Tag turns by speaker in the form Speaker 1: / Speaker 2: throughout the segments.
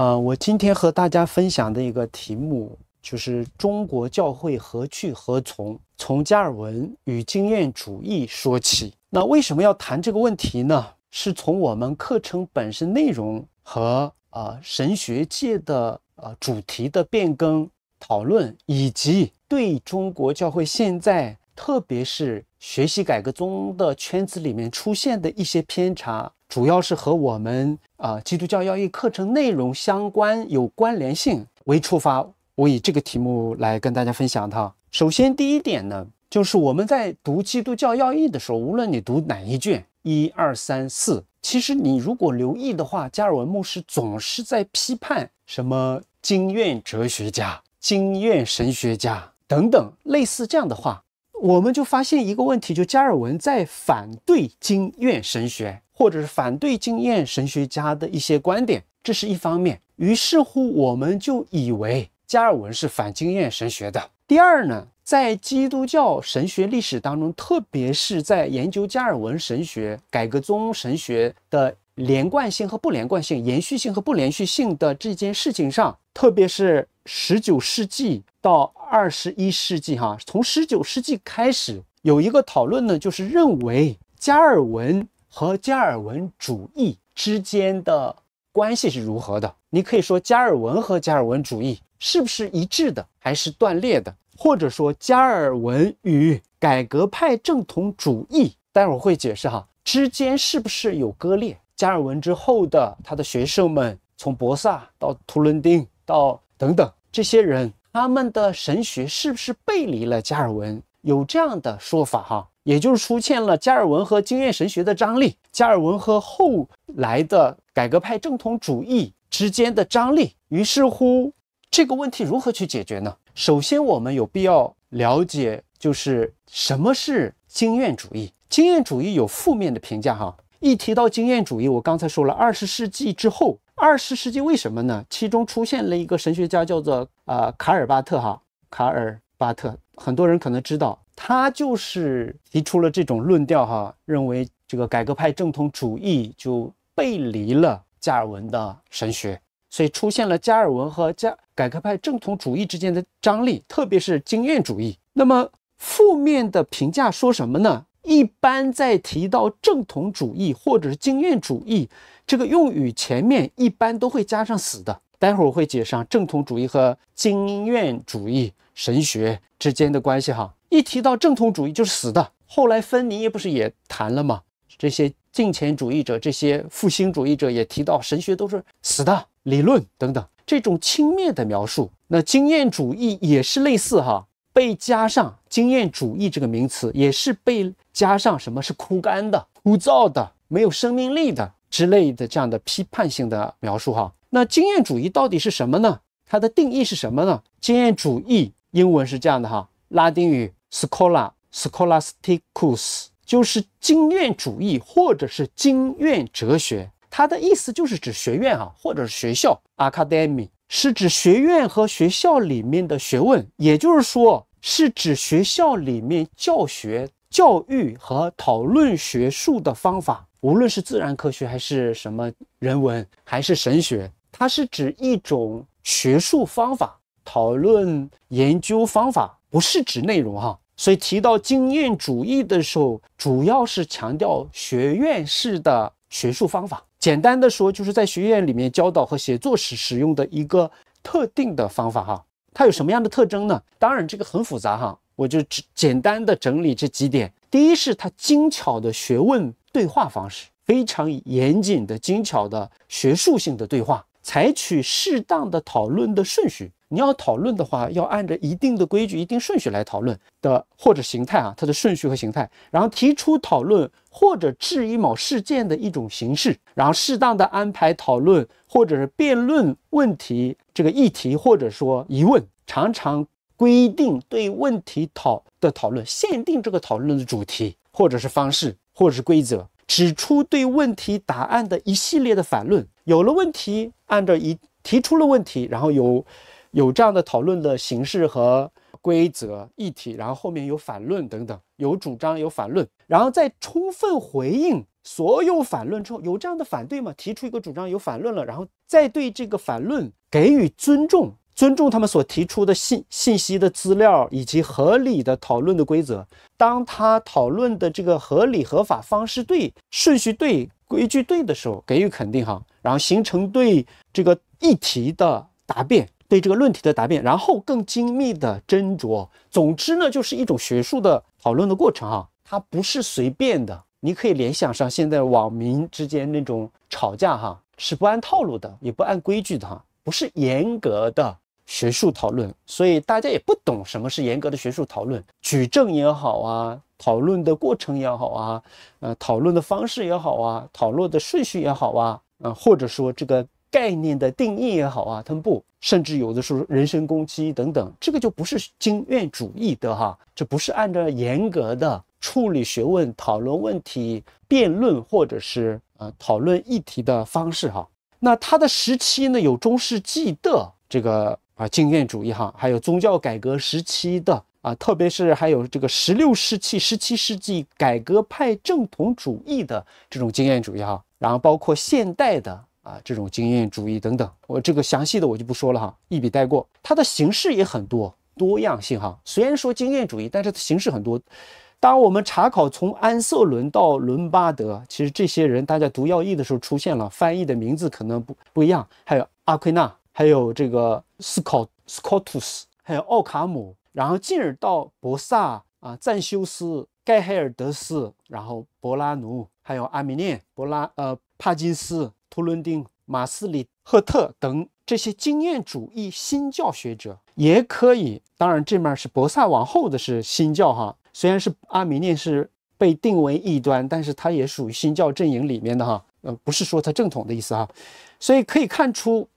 Speaker 1: 呃，我今天和大家分享的一个题目就是中国教会何去何从，从加尔文与经验主义说起。那为什么要谈这个问题呢？是从我们课程本身内容和呃神学界的呃主题的变更讨论，以及对中国教会现在特别是学习改革中的圈子里面出现的一些偏差。主要是和我们啊基督教要义课程内容相关有关联性为出发，我以这个题目来跟大家分享它。首先第一点呢，就是我们在读基督教要义的时候，无论你读哪一卷一二三四，其实你如果留意的话，加尔文牧师总是在批判什么经验哲学家、经验神学家等等类似这样的话，我们就发现一个问题，就加尔文在反对经验神学。或者是反对经验神学家的一些观点，这是一方面。于是乎，我们就以为加尔文是反经验神学的。第二呢，在基督教神学历史当中，特别是在研究加尔文神学改革宗神学的连贯性和不连贯性、延续性和不连续性的这件事情上，特别是十九世纪到二十一世纪，哈，从十九世纪开始有一个讨论呢，就是认为加尔文。和加尔文主义之间的关系是如何的？你可以说加尔文和加尔文主义是不是一致的，还是断裂的？或者说加尔文与改革派正统主义，待会儿会解释哈，之间是不是有割裂？加尔文之后的他的学生们，从博萨到图伦丁到等等这些人，他们的神学是不是背离了加尔文？有这样的说法哈。也就是出现了加尔文和经验神学的张力，加尔文和后来的改革派正统主义之间的张力。于是乎，这个问题如何去解决呢？首先，我们有必要了解，就是什么是经验主义。经验主义有负面的评价，哈。一提到经验主义，我刚才说了，二十世纪之后，二十世纪为什么呢？其中出现了一个神学家，叫做啊卡尔巴特，哈卡尔巴特，很多人可能知道。他就是提出了这种论调，哈，认为这个改革派正统主义就背离了加尔文的神学，所以出现了加尔文和加改革派正统主义之间的张力，特别是经验主义。那么负面的评价说什么呢？一般在提到正统主义或者是经验主义这个用语前面，一般都会加上“死”的。待会儿我会解上正统主义和经验主义神学之间的关系，哈。一提到正统主义就是死的，后来芬尼不是也谈了吗？这些近前主义者、这些复兴主义者也提到神学都是死的理论等等，这种轻蔑的描述。那经验主义也是类似哈，被加上经验主义这个名词也是被加上什么是枯干的、枯燥的、没有生命力的之类的这样的批判性的描述哈。那经验主义到底是什么呢？它的定义是什么呢？经验主义英文是这样的哈，拉丁语。Schola, scholasticus，就是经验主义或者是经验哲学。它的意思就是指学院啊，或者是学校。Academy 是指学院和学校里面的学问，也就是说是指学校里面教学、教育和讨论学术的方法。无论是自然科学还是什么人文，还是神学，它是指一种学术方法，讨论研究方法，不是指内容哈。所以提到经验主义的时候，主要是强调学院式的学术方法。简单的说，就是在学院里面教导和写作时使用的一个特定的方法。哈，它有什么样的特征呢？当然，这个很复杂。哈，我就只简单的整理这几点。第一是它精巧的学问对话方式，非常严谨的精巧的学术性的对话，采取适当的讨论的顺序。你要讨论的话，要按照一定的规矩、一定顺序来讨论的，或者形态啊，它的顺序和形态。然后提出讨论或者质疑某事件的一种形式，然后适当的安排讨论或者是辩论问题这个议题或者说疑问，常常规定对问题讨的讨论，限定这个讨论的主题或者是方式或者是规则，指出对问题答案的一系列的反论。有了问题，按照一提出了问题，然后有。有这样的讨论的形式和规则议题，然后后面有反论等等，有主张有反论，然后再充分回应所有反论之后，有这样的反对吗？提出一个主张有反论了，然后再对这个反论给予尊重，尊重他们所提出的信信息的资料以及合理的讨论的规则。当他讨论的这个合理合法方式对、顺序对、规矩对的时候，给予肯定哈，然后形成对这个议题的答辩。对这个论题的答辩，然后更精密的斟酌。总之呢，就是一种学术的讨论的过程哈，它不是随便的。你可以联想上现在网民之间那种吵架哈，是不按套路的，也不按规矩的哈，不是严格的学术讨论。所以大家也不懂什么是严格的学术讨论，举证也好啊，讨论的过程也好啊，呃，讨论的方式也好啊，讨论的顺序也好啊，嗯，或者说这个。概念的定义也好啊，他们不，甚至有的时候人身攻击等等，这个就不是经验主义的哈，这不是按照严格的处理学问、讨论问题、辩论或者是呃讨论议题的方式哈。那它的时期呢，有中世纪的这个啊经验主义哈，还有宗教改革时期的啊，特别是还有这个十六世纪、十七世纪改革派正统主义的这种经验主义哈，然后包括现代的。啊，这种经验主义等等，我这个详细的我就不说了哈，一笔带过。它的形式也很多，多样性哈。虽然说经验主义，但是它形式很多。当我们查考从安瑟伦到伦巴德，其实这些人大家读要义的时候出现了，翻译的名字可能不不一样。还有阿奎那，还有这个斯考斯考图斯，还有奥卡姆，然后进而到博萨啊、赞修斯、盖海尔德斯，然后柏拉努，还有阿米涅、柏拉呃、帕金斯。图伦丁、马斯里赫特等这些经验主义新教学者也可以，当然这面是博萨往后的是新教哈，虽然是阿米念是被定为异端，但是它也属于新教阵营里面的哈，嗯，不是说它正统的意思哈，所以可以看出，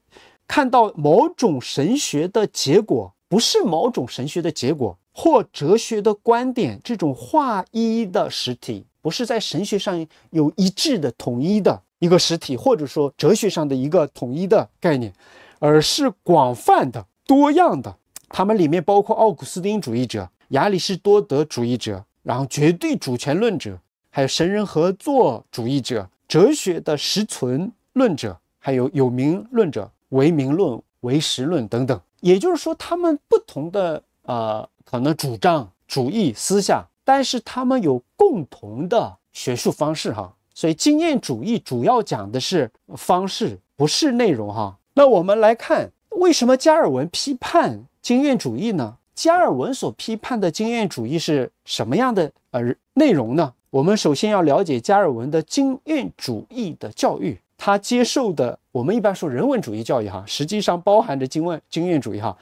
Speaker 1: 看到某种神学的结果不是某种神学的结果或哲学的观点这种化一的实体，不是在神学上有一致的统一的。一个实体或者说哲学上的一个统一的概念，而是广泛的多样的。它们里面包括奥古斯丁主义者、亚里士多德主义者，然后绝对主权论者，还有神人合作主义者、哲学的实存论者，还有有名论者、唯名论、唯实论等等。也就是说，他们不同的呃可能主张、主义思想，但是他们有共同的学术方式哈。所以经验主义主要讲的是方式，不是内容哈。那我们来看，为什么加尔文批判经验主义呢？加尔文所批判的经验主义是什么样的呃内容呢？我们首先要了解加尔文的经验主义的教育，他接受的我们一般说人文主义教育哈，实际上包含着经验经验主义哈。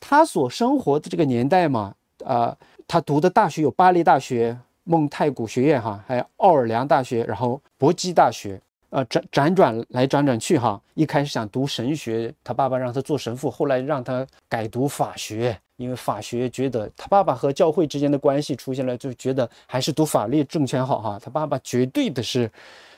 Speaker 1: 他所生活的这个年代嘛，啊，他读的大学有巴黎大学。孟太古学院哈，还有奥尔良大学，然后博济大学，呃，辗辗转来辗转去哈。一开始想读神学，他爸爸让他做神父，后来让他改读法学，因为法学觉得他爸爸和教会之间的关系出现了，就觉得还是读法律挣钱好哈。他爸爸绝对的是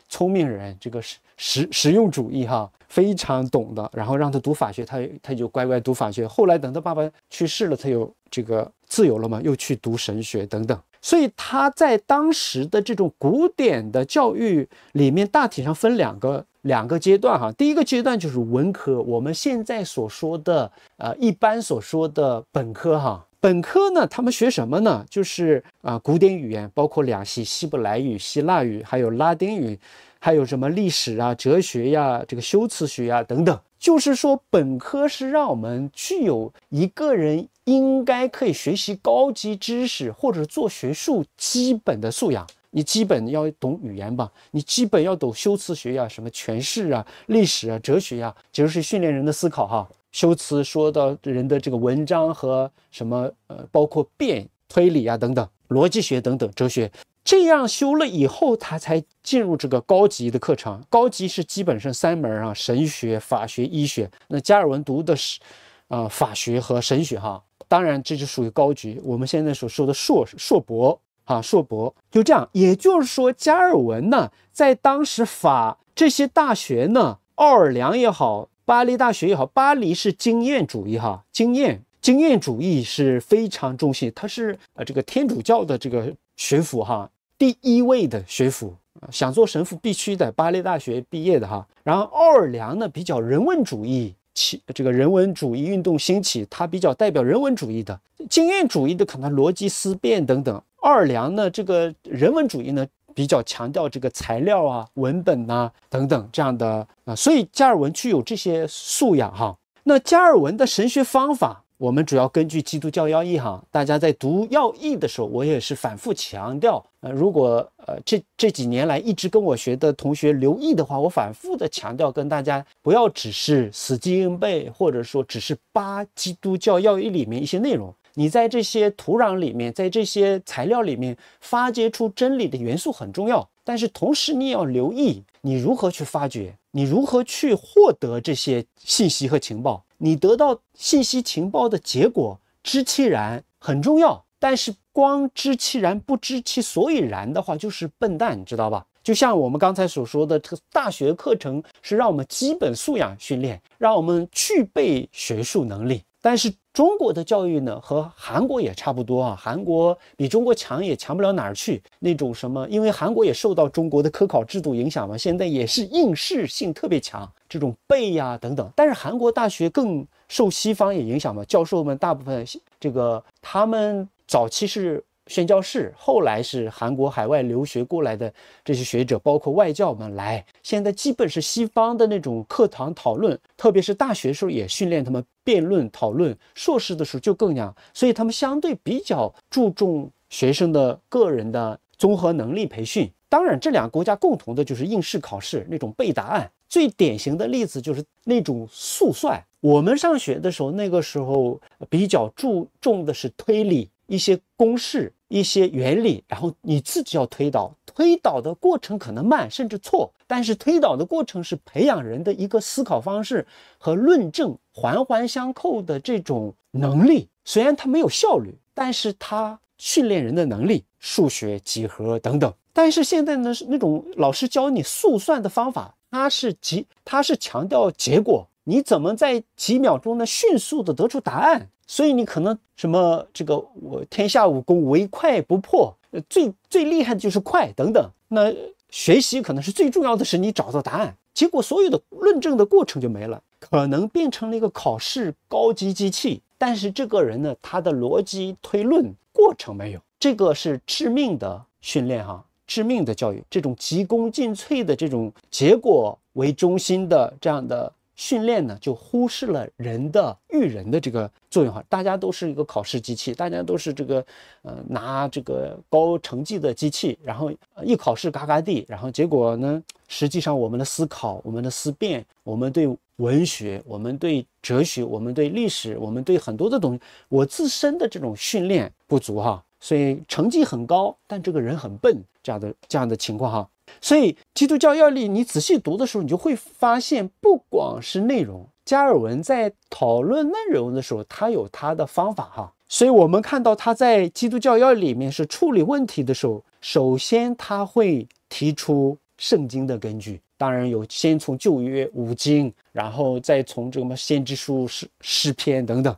Speaker 1: 聪明人，这个实实实用主义哈，非常懂的。然后让他读法学，他他就乖乖读法学。后来等他爸爸去世了，他又这个自由了嘛，又去读神学等等。所以他在当时的这种古典的教育里面，大体上分两个两个阶段哈。第一个阶段就是文科，我们现在所说的呃一般所说的本科哈，本科呢他们学什么呢？就是啊古典语言，包括两系希伯来语、希腊语，还有拉丁语，还有什么历史啊、哲学呀、这个修辞学呀等等。就是说，本科是让我们具有一个人应该可以学习高级知识，或者做学术基本的素养。你基本要懂语言吧？你基本要懂修辞学呀，什么诠释啊、历史啊、哲学呀，主要是训练人的思考哈。修辞说到人的这个文章和什么呃，包括辩推理啊等等，逻辑学等等哲学。这样修了以后，他才进入这个高级的课程。高级是基本上三门啊：神学、法学、医学。那加尔文读的是啊法学和神学哈，当然这就属于高级。我们现在所说的硕硕博啊，硕博就这样。也就是说，加尔文呢，在当时法这些大学呢，奥尔良也好，巴黎大学也好，巴黎是经验主义哈，经验经验主义是非常重视，他是呃这个天主教的这个学府哈。第一位的学府，想做神父必须在巴黎大学毕业的哈。然后，奥尔良呢比较人文主义起，这个人文主义运动兴起，它比较代表人文主义的、经验主义的，可能逻辑思辨等等。奥尔良呢，这个人文主义呢比较强调这个材料啊、文本呐等等这样的啊，所以加尔文具有这些素养哈。那加尔文的神学方法。我们主要根据《基督教要义》哈，大家在读要义的时候，我也是反复强调，呃，如果呃这这几年来一直跟我学的同学留意的话，我反复的强调，跟大家不要只是死记硬背，或者说只是扒《基督教要义》里面一些内容。你在这些土壤里面，在这些材料里面发掘出真理的元素很重要，但是同时你也要留意你如何去发掘，你如何去获得这些信息和情报。你得到信息情报的结果，知其然很重要，但是光知其然不知其所以然的话就是笨蛋，知道吧？就像我们刚才所说的，这个大学课程是让我们基本素养训练，让我们具备学术能力，但是。中国的教育呢，和韩国也差不多啊。韩国比中国强也强不了哪儿去。那种什么，因为韩国也受到中国的科考制度影响嘛，现在也是应试性特别强，这种背呀等等。但是韩国大学更受西方也影响嘛，教授们大部分这个他们早期是宣教士，后来是韩国海外留学过来的这些学者，包括外教们来。现在基本是西方的那种课堂讨论，特别是大学时候也训练他们辩论讨论，硕士的时候就更加，所以他们相对比较注重学生的个人的综合能力培训。当然，这两个国家共同的就是应试考试那种背答案，最典型的例子就是那种速算。我们上学的时候，那个时候比较注重的是推理一些公式。一些原理，然后你自己要推导，推导的过程可能慢甚至错，但是推导的过程是培养人的一个思考方式和论证环环相扣的这种能力。虽然它没有效率，但是它训练人的能力，数学、几何等等。但是现在呢，是那种老师教你速算的方法，它是几，它是强调结果，你怎么在几秒钟呢迅速的得出答案？所以你可能什么这个我天下武功唯快不破，最最厉害的就是快等等。那学习可能是最重要的是你找到答案，结果所有的论证的过程就没了，可能变成了一个考试高级机器。但是这个人呢，他的逻辑推论过程没有，这个是致命的训练哈，致命的教育。这种急功近利的这种结果为中心的这样的。训练呢，就忽视了人的育人的这个作用哈。大家都是一个考试机器，大家都是这个，呃，拿这个高成绩的机器，然后一考试嘎嘎地，然后结果呢，实际上我们的思考、我们的思辨、我们对文学、我们对哲学、我们对历史、我们对很多的东西，我自身的这种训练不足哈，所以成绩很高，但这个人很笨这样的这样的情况哈。所以基督教要例，你仔细读的时候，你就会发现，不光是内容。加尔文在讨论内容的时候，他有他的方法哈。所以我们看到他在基督教要里面是处理问题的时候，首先他会提出圣经的根据，当然有先从旧约五经，然后再从这什么先知书、诗、诗篇等等，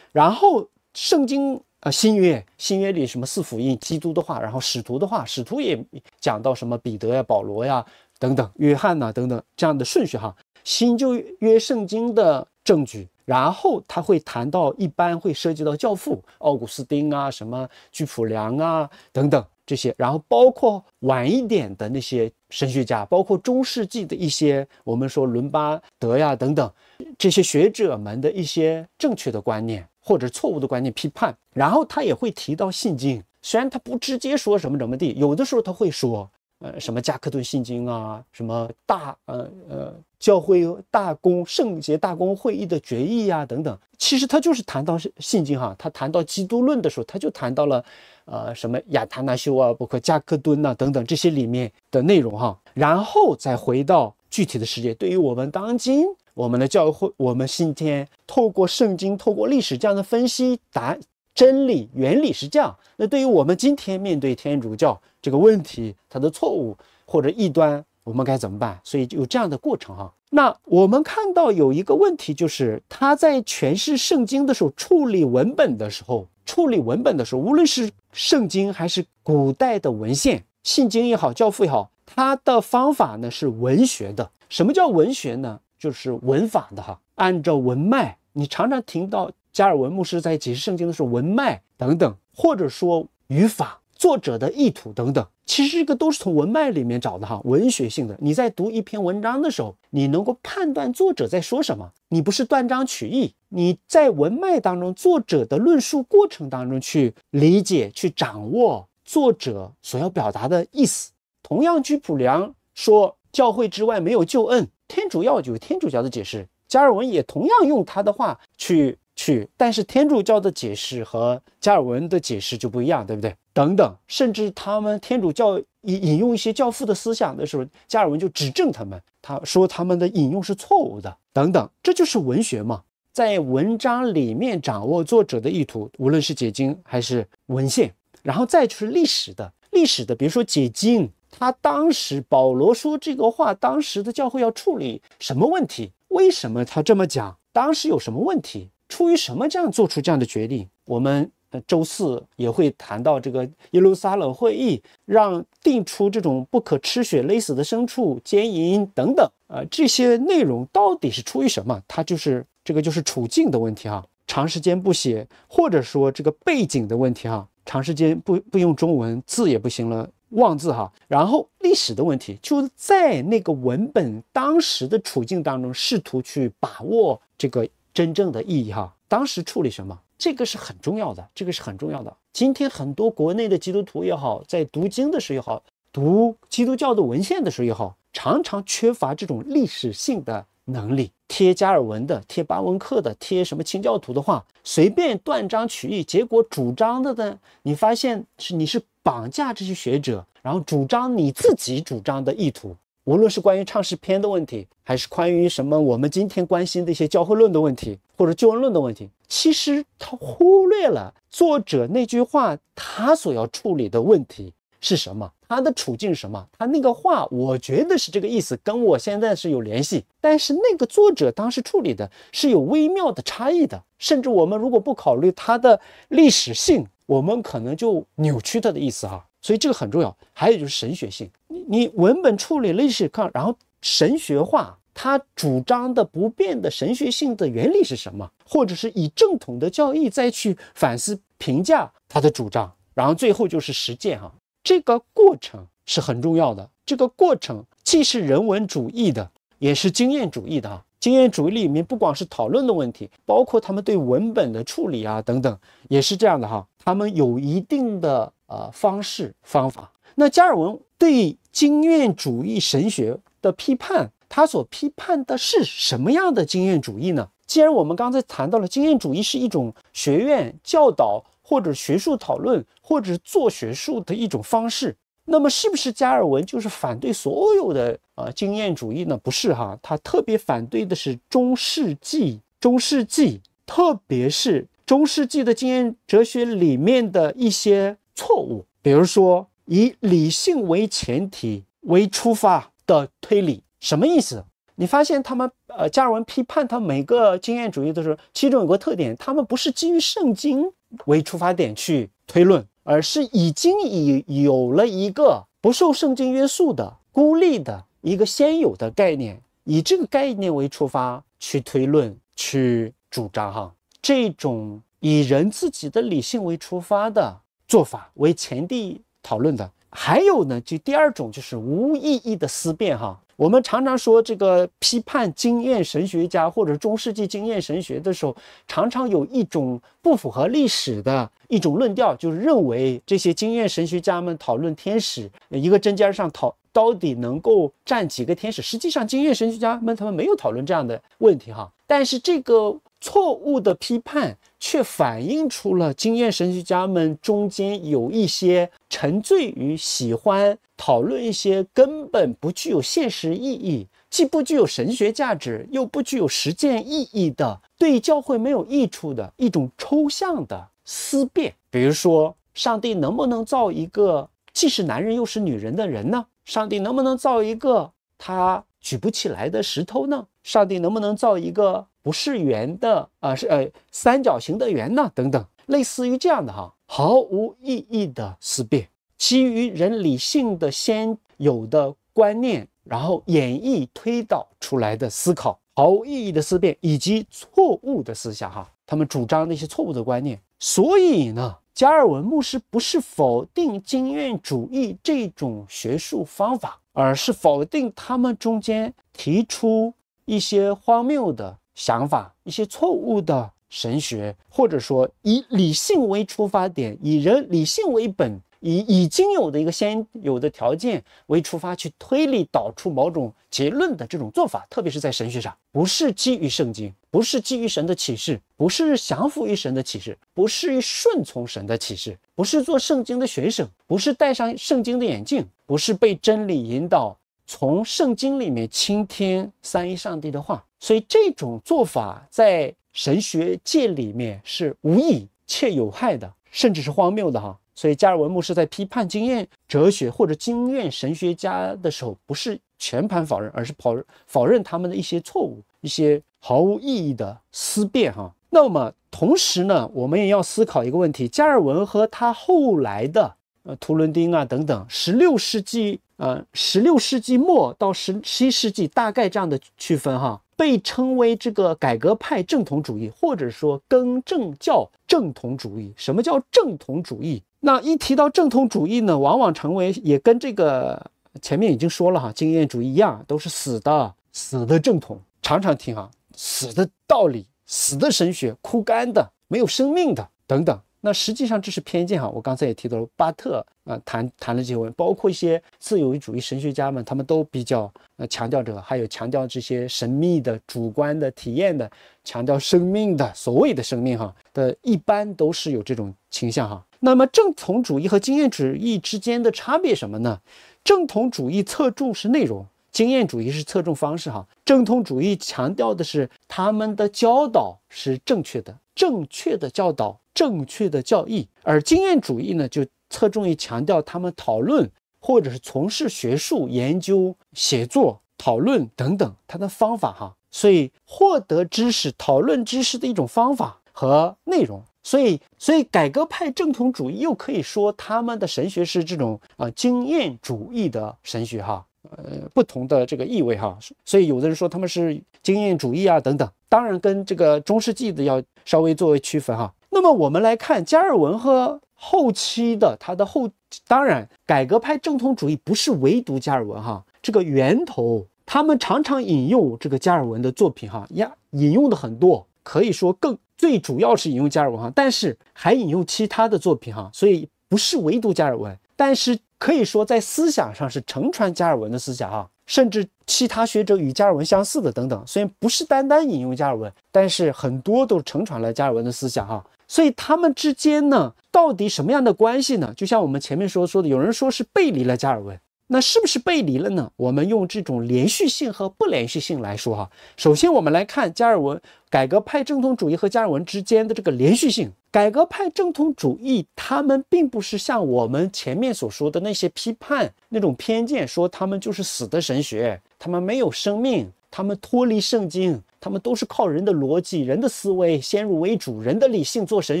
Speaker 1: 然后圣经。啊，新约，新约里什么四福音、基督的话，然后使徒的话，使徒也讲到什么彼得呀、保罗呀等等、约翰呐等等这样的顺序哈。新旧约圣经的证据，然后他会谈到一般会涉及到教父，奥古斯丁啊、什么居普良啊等等这些，然后包括晚一点的那些神学家，包括中世纪的一些我们说伦巴德呀等等这些学者们的一些正确的观念。或者错误的观念批判，然后他也会提到信经，虽然他不直接说什么怎么地，有的时候他会说，呃，什么加克顿信经啊，什么大呃呃教会大公圣洁大公会议的决议呀等等，其实他就是谈到信经哈，他谈到基督论的时候，他就谈到了，呃，什么亚塔那修啊，包括加克顿呐等等这些里面的内容哈，然后再回到具体的世界，对于我们当今。我们的教会，我们今天透过圣经、透过历史这样的分析，答真理、原理是这样。那对于我们今天面对天主教这个问题，它的错误或者异端，我们该怎么办？所以有这样的过程哈。那我们看到有一个问题，就是他在诠释圣经的时候，处理文本的时候，处理文本的时候，无论是圣经还是古代的文献、信经也好、教父也好，他的方法呢是文学的。什么叫文学呢？就是文法的哈，按照文脉，你常常听到加尔文牧师在解释圣经的时候，文脉等等，或者说语法、作者的意图等等，其实这个都是从文脉里面找的哈，文学性的。你在读一篇文章的时候，你能够判断作者在说什么，你不是断章取义，你在文脉当中，作者的论述过程当中去理解、去掌握作者所要表达的意思。同样，居普良说，教会之外没有救恩。天主教有天主教的解释，加尔文也同样用他的话去去，但是天主教的解释和加尔文的解释就不一样，对不对？等等，甚至他们天主教引引用一些教父的思想的时候，加尔文就指正他们，他说他们的引用是错误的，等等。这就是文学嘛，在文章里面掌握作者的意图，无论是解经还是文献，然后再就是历史的，历史的，比如说解经。他当时保罗说这个话，当时的教会要处理什么问题？为什么他这么讲？当时有什么问题？出于什么这样做出这样的决定？我们周四也会谈到这个耶路撒冷会议，让定出这种不可吃血、勒死的牲畜、奸淫等等啊这些内容到底是出于什么？他就是这个就是处境的问题哈，长时间不写，或者说这个背景的问题哈，长时间不不用中文字也不行了。妄字哈，然后历史的问题就在那个文本当时的处境当中，试图去把握这个真正的意义哈。当时处理什么，这个是很重要的，这个是很重要的。今天很多国内的基督徒也好，在读经的时候也好，读基督教的文献的时候也好，常常缺乏这种历史性的能力。贴加尔文的，贴巴文克的，贴什么清教徒的话，随便断章取义，结果主张的呢？你发现是你是。绑架这些学者，然后主张你自己主张的意图，无论是关于唱诗篇的问题，还是关于什么我们今天关心的一些教会论的问题，或者救恩论的问题，其实他忽略了作者那句话他所要处理的问题是什么，他的处境是什么，他那个话我觉得是这个意思，跟我现在是有联系，但是那个作者当时处理的是有微妙的差异的，甚至我们如果不考虑他的历史性。我们可能就扭曲它的意思哈，所以这个很重要。还有就是神学性，你你文本处理历史看，然后神学化，他主张的不变的神学性的原理是什么？或者是以正统的教义再去反思评价他的主张，然后最后就是实践哈。这个过程是很重要的，这个过程既是人文主义的，也是经验主义的哈。经验主义里面，不光是讨论的问题，包括他们对文本的处理啊等等，也是这样的哈。他们有一定的呃方式方法。那加尔文对经验主义神学的批判，他所批判的是什么样的经验主义呢？既然我们刚才谈到了经验主义是一种学院教导或者学术讨论或者做学术的一种方式，那么是不是加尔文就是反对所有的？呃，经验主义呢不是哈，他特别反对的是中世纪，中世纪，特别是中世纪的经验哲学里面的一些错误，比如说以理性为前提、为出发的推理，什么意思？你发现他们，呃，加尔文批判他每个经验主义的时候，其中有个特点，他们不是基于圣经为出发点去推论，而是已经以有了一个不受圣经约束的孤立的。一个先有的概念，以这个概念为出发去推论、去主张，哈，这种以人自己的理性为出发的做法为前提讨论的，还有呢，就第二种就是无意义的思辨，哈。我们常常说，这个批判经验神学家或者中世纪经验神学的时候，常常有一种不符合历史的一种论调，就是认为这些经验神学家们讨论天使，一个针尖上讨。到底能够占几个天使？实际上，经验神学家们他们没有讨论这样的问题哈，但是这个错误的批判却反映出了经验神学家们中间有一些沉醉于喜欢讨论一些根本不具有现实意义、既不具有神学价值又不具有实践意义的、对教会没有益处的一种抽象的思辨，比如说，上帝能不能造一个既是男人又是女人的人呢？上帝能不能造一个他举不起来的石头呢？上帝能不能造一个不是圆的，呃，是呃三角形的圆呢？等等，类似于这样的哈，毫无意义的思辨，基于人理性的先有的观念，然后演绎推导出来的思考，毫无意义的思辨以及错误的思想哈，他们主张那些错误的观念，所以呢。加尔文牧师不是否定经验主义这种学术方法，而是否定他们中间提出一些荒谬的想法、一些错误的神学，或者说以理性为出发点，以人理性为本。以已经有的一个先有的条件为出发，去推理导出某种结论的这种做法，特别是在神学上，不是基于圣经，不是基于神的启示，不是降服于神的启示，不是顺从神的启示，不是做圣经的学生，不是戴上圣经的眼镜，不是被真理引导，从圣经里面倾听三一上帝的话。所以，这种做法在神学界里面是无益且有害的，甚至是荒谬的哈。所以加尔文牧师在批判经验哲学或者经验神学家的时候，不是全盘否认，而是否否认他们的一些错误、一些毫无意义的思辨哈。那么同时呢，我们也要思考一个问题：加尔文和他后来的呃，图伦丁啊等等，十六世纪呃，十六世纪末到十七世纪大概这样的区分哈，被称为这个改革派正统主义，或者说更正教正统主义。什么叫正统主义？那一提到正统主义呢，往往成为也跟这个前面已经说了哈，经验主义一样，都是死的死的正统，常常听啊死的道理，死的神学，枯干的，没有生命的等等。那实际上这是偏见哈。我刚才也提到了巴特啊，谈谈了几位，包括一些自由主义神学家们，他们都比较呃强调这个，还有强调这些神秘的、主观的体验的，强调生命的所谓的生命哈的一般都是有这种倾向哈。那么，正统主义和经验主义之间的差别什么呢？正统主义侧重是内容，经验主义是侧重方式。哈，正统主义强调的是他们的教导是正确的，正确的教导，正确的教义；而经验主义呢，就侧重于强调他们讨论或者是从事学术研究、写作、讨论等等，他的方法。哈，所以获得知识、讨论知识的一种方法和内容。所以，所以改革派正统主义又可以说他们的神学是这种呃经验主义的神学哈，呃不同的这个意味哈，所以有的人说他们是经验主义啊等等，当然跟这个中世纪的要稍微作为区分哈。那么我们来看加尔文和后期的他的后，当然改革派正统主义不是唯独加尔文哈，这个源头他们常常引用这个加尔文的作品哈呀，引用的很多。可以说更最主要是引用加尔文哈，但是还引用其他的作品哈，所以不是唯独加尔文。但是可以说在思想上是承传加尔文的思想哈，甚至其他学者与加尔文相似的等等。虽然不是单单引用加尔文，但是很多都承传了加尔文的思想哈。所以他们之间呢，到底什么样的关系呢？就像我们前面说说的，有人说是背离了加尔文。那是不是背离了呢？我们用这种连续性和不连续性来说哈。首先，我们来看加尔文改革派正统主义和加尔文之间的这个连续性。改革派正统主义，他们并不是像我们前面所说的那些批判那种偏见，说他们就是死的神学，他们没有生命，他们脱离圣经，他们都是靠人的逻辑、人的思维、先入为主、人的理性做神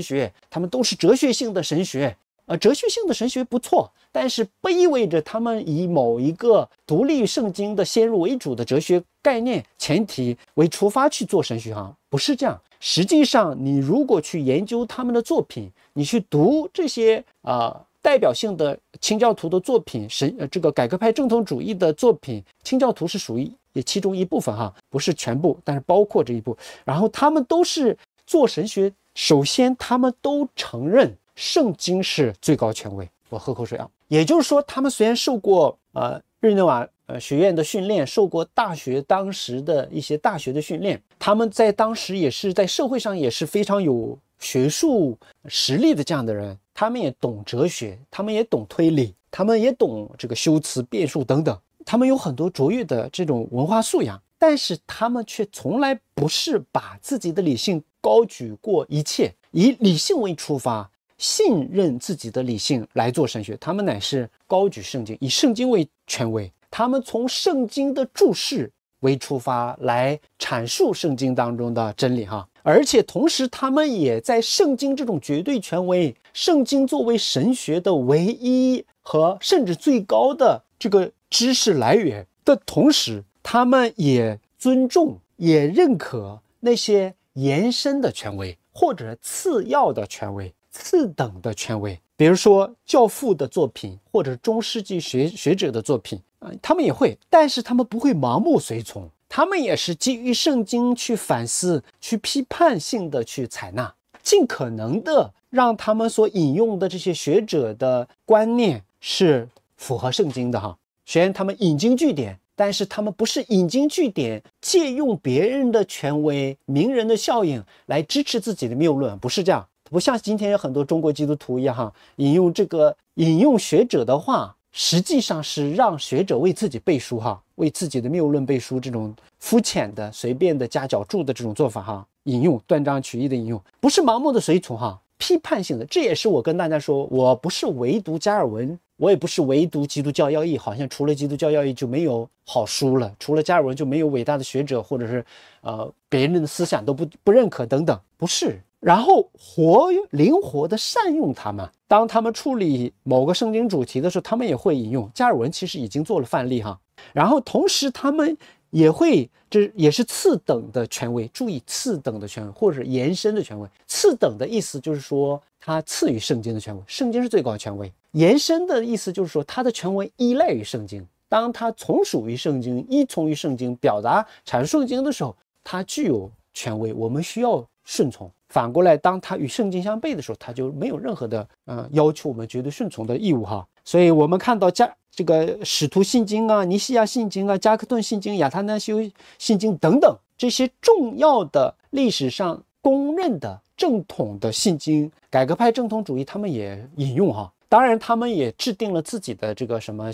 Speaker 1: 学，他们都是哲学性的神学。呃，哲学性的神学不错。但是不意味着他们以某一个独立圣经的先入为主的哲学概念前提为出发去做神学，不是这样。实际上，你如果去研究他们的作品，你去读这些啊代表性的清教徒的作品，神呃这个改革派正统主义的作品，清教徒是属于也其中一部分哈，不是全部，但是包括这一部。然后他们都是做神学，首先他们都承认圣经是最高权威。我喝口水啊，也就是说，他们虽然受过呃日内瓦呃学院的训练，受过大学当时的一些大学的训练，他们在当时也是在社会上也是非常有学术实力的这样的人，他们也懂哲学，他们也懂推理，他们也懂这个修辞辩术等等，他们有很多卓越的这种文化素养，但是他们却从来不是把自己的理性高举过一切，以理性为出发。信任自己的理性来做神学，他们乃是高举圣经，以圣经为权威。他们从圣经的注释为出发来阐述圣经当中的真理，哈。而且同时，他们也在圣经这种绝对权威，圣经作为神学的唯一和甚至最高的这个知识来源的同时，他们也尊重、也认可那些延伸的权威或者次要的权威。次等的权威，比如说教父的作品或者中世纪学学者的作品啊，他们也会，但是他们不会盲目随从，他们也是基于圣经去反思、去批判性的去采纳，尽可能的让他们所引用的这些学者的观念是符合圣经的哈。虽然他们引经据典，但是他们不是引经据典，借用别人的权威、名人的效应来支持自己的谬论，不是这样。不像今天有很多中国基督徒一样哈，引用这个引用学者的话，实际上是让学者为自己背书哈，为自己的谬论背书。这种肤浅的、随便的加脚注的这种做法哈，引用断章取义的引用，不是盲目的随从哈，批判性的。这也是我跟大家说，我不是唯独加尔文，我也不是唯独基督教要义，好像除了基督教要义就没有好书了，除了加尔文就没有伟大的学者，或者是呃别人的思想都不不认可等等，不是。然后活灵活地善用他们，当他们处理某个圣经主题的时候，他们也会引用加尔文，其实已经做了范例哈。然后同时他们也会，这也是次等的权威。注意次等的权威，或者延伸的权威。次等的意思就是说它次于圣经的权威，圣经是最高的权威。延伸的意思就是说它的权威依赖于圣经，当它从属于圣经、依从于圣经、表达阐述圣经的时候，它具有权威。我们需要顺从。反过来，当他与圣经相悖的时候，他就没有任何的嗯要求我们绝对顺从的义务哈。所以，我们看到加这个使徒信经啊、尼西亚信经啊、加克顿信经、亚他那修信经等等这些重要的历史上公认的正统的信经，改革派正统主义他们也引用哈。当然，他们也制定了自己的这个什么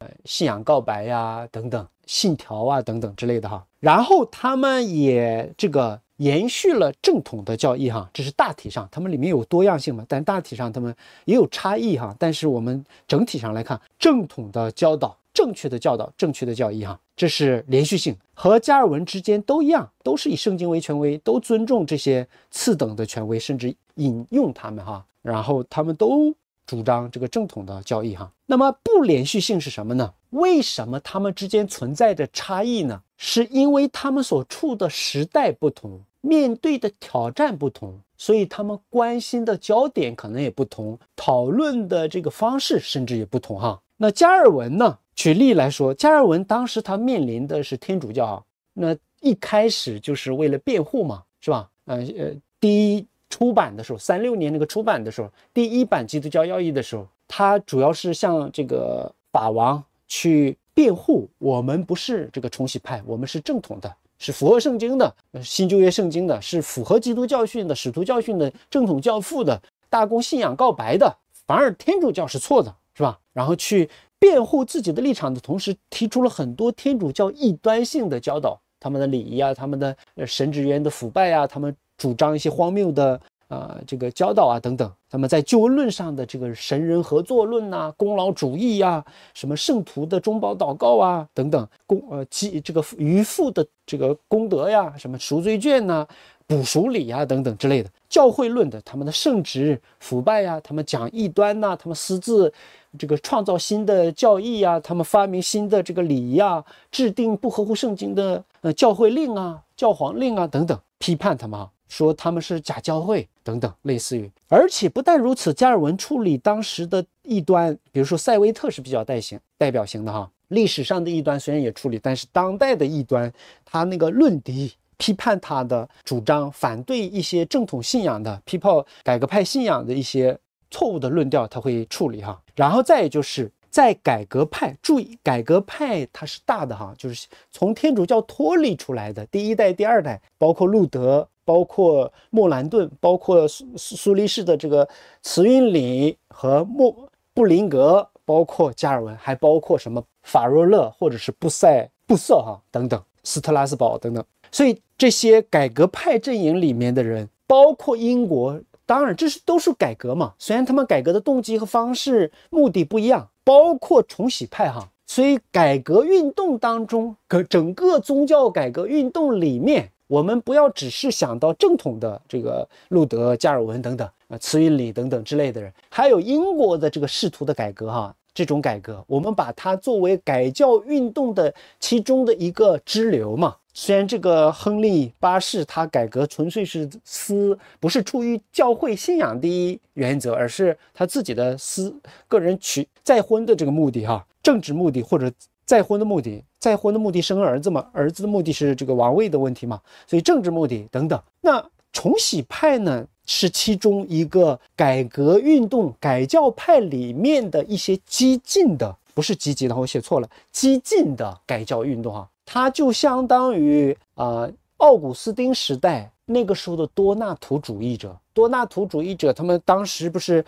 Speaker 1: 呃信仰告白呀、等等信条啊、等等之类的哈。然后，他们也这个。延续了正统的教义哈，这是大体上，他们里面有多样性嘛？但大体上他们也有差异哈。但是我们整体上来看，正统的教导、正确的教导、正确的教义哈，这是连续性和加尔文之间都一样，都是以圣经为权威，都尊重这些次等的权威，甚至引用他们哈。然后他们都主张这个正统的教义哈。那么不连续性是什么呢？为什么他们之间存在着差异呢？是因为他们所处的时代不同，面对的挑战不同，所以他们关心的焦点可能也不同，讨论的这个方式甚至也不同哈。那加尔文呢？举例来说，加尔文当时他面临的是天主教，那一开始就是为了辩护嘛，是吧？嗯呃，第一出版的时候，三六年那个出版的时候，第一版《基督教要义》的时候，他主要是向这个法王去。辩护，我们不是这个重洗派，我们是正统的，是符合圣经的，新旧约圣经的，是符合基督教训的、使徒教训的、正统教父的大公信仰告白的。反而天主教是错的，是吧？然后去辩护自己的立场的同时，提出了很多天主教异端性的教导，他们的礼仪啊，他们的神职员的腐败啊，他们主张一些荒谬的。呃这个教导啊，等等，他们在旧恩论上的这个神人合作论呐，功劳主义呀，什么圣徒的中保祷告啊，等等，公呃，基，这个渔父的这个功德呀，什么赎罪券呐，补赎礼啊，等等之类的教会论的，他们的圣职腐败呀，他们讲异端呐，他们私自这个创造新的教义呀，他们发明新的这个礼仪啊，制定不合乎圣经的呃教会令啊，教皇令啊等等，批判他们，啊，说他们是假教会。等等，类似于，而且不但如此，加尔文处理当时的异端，比如说塞维特是比较代型、代表型的哈。历史上的异端虽然也处理，但是当代的异端，他那个论敌批判他的主张，反对一些正统信仰的、批判改革派信仰的一些错误的论调，他会处理哈。然后再也就是在改革派，注意，改革派他是大的哈，就是从天主教脱离出来的第一代、第二代，包括路德。包括莫兰顿，包括苏苏苏黎世的这个慈云岭和莫布林格，包括加尔文，还包括什么法若勒或者是布塞布瑟哈等等，斯特拉斯堡等等。所以这些改革派阵营里面的人，包括英国，当然这是都是改革嘛。虽然他们改革的动机和方式、目的不一样，包括重启派哈。所以改革运动当中，可整个宗教改革运动里面。我们不要只是想到正统的这个路德、加尔文等等啊、慈云里等等之类的人，还有英国的这个仕途的改革哈，这种改革，我们把它作为改教运动的其中的一个支流嘛。虽然这个亨利八世他改革纯粹是私，不是出于教会信仰的原则，而是他自己的私个人取再婚的这个目的哈，政治目的或者。再婚的目的，再婚的目的是生儿子嘛？儿子的目的是这个王位的问题嘛？所以政治目的等等。那重禧派呢，是其中一个改革运动、改教派里面的一些激进的，不是积极的，我写错了，激进的改教运动啊，它就相当于啊，奥古斯丁时代那个时候的多纳图主义者。多纳图主义者，他们当时不是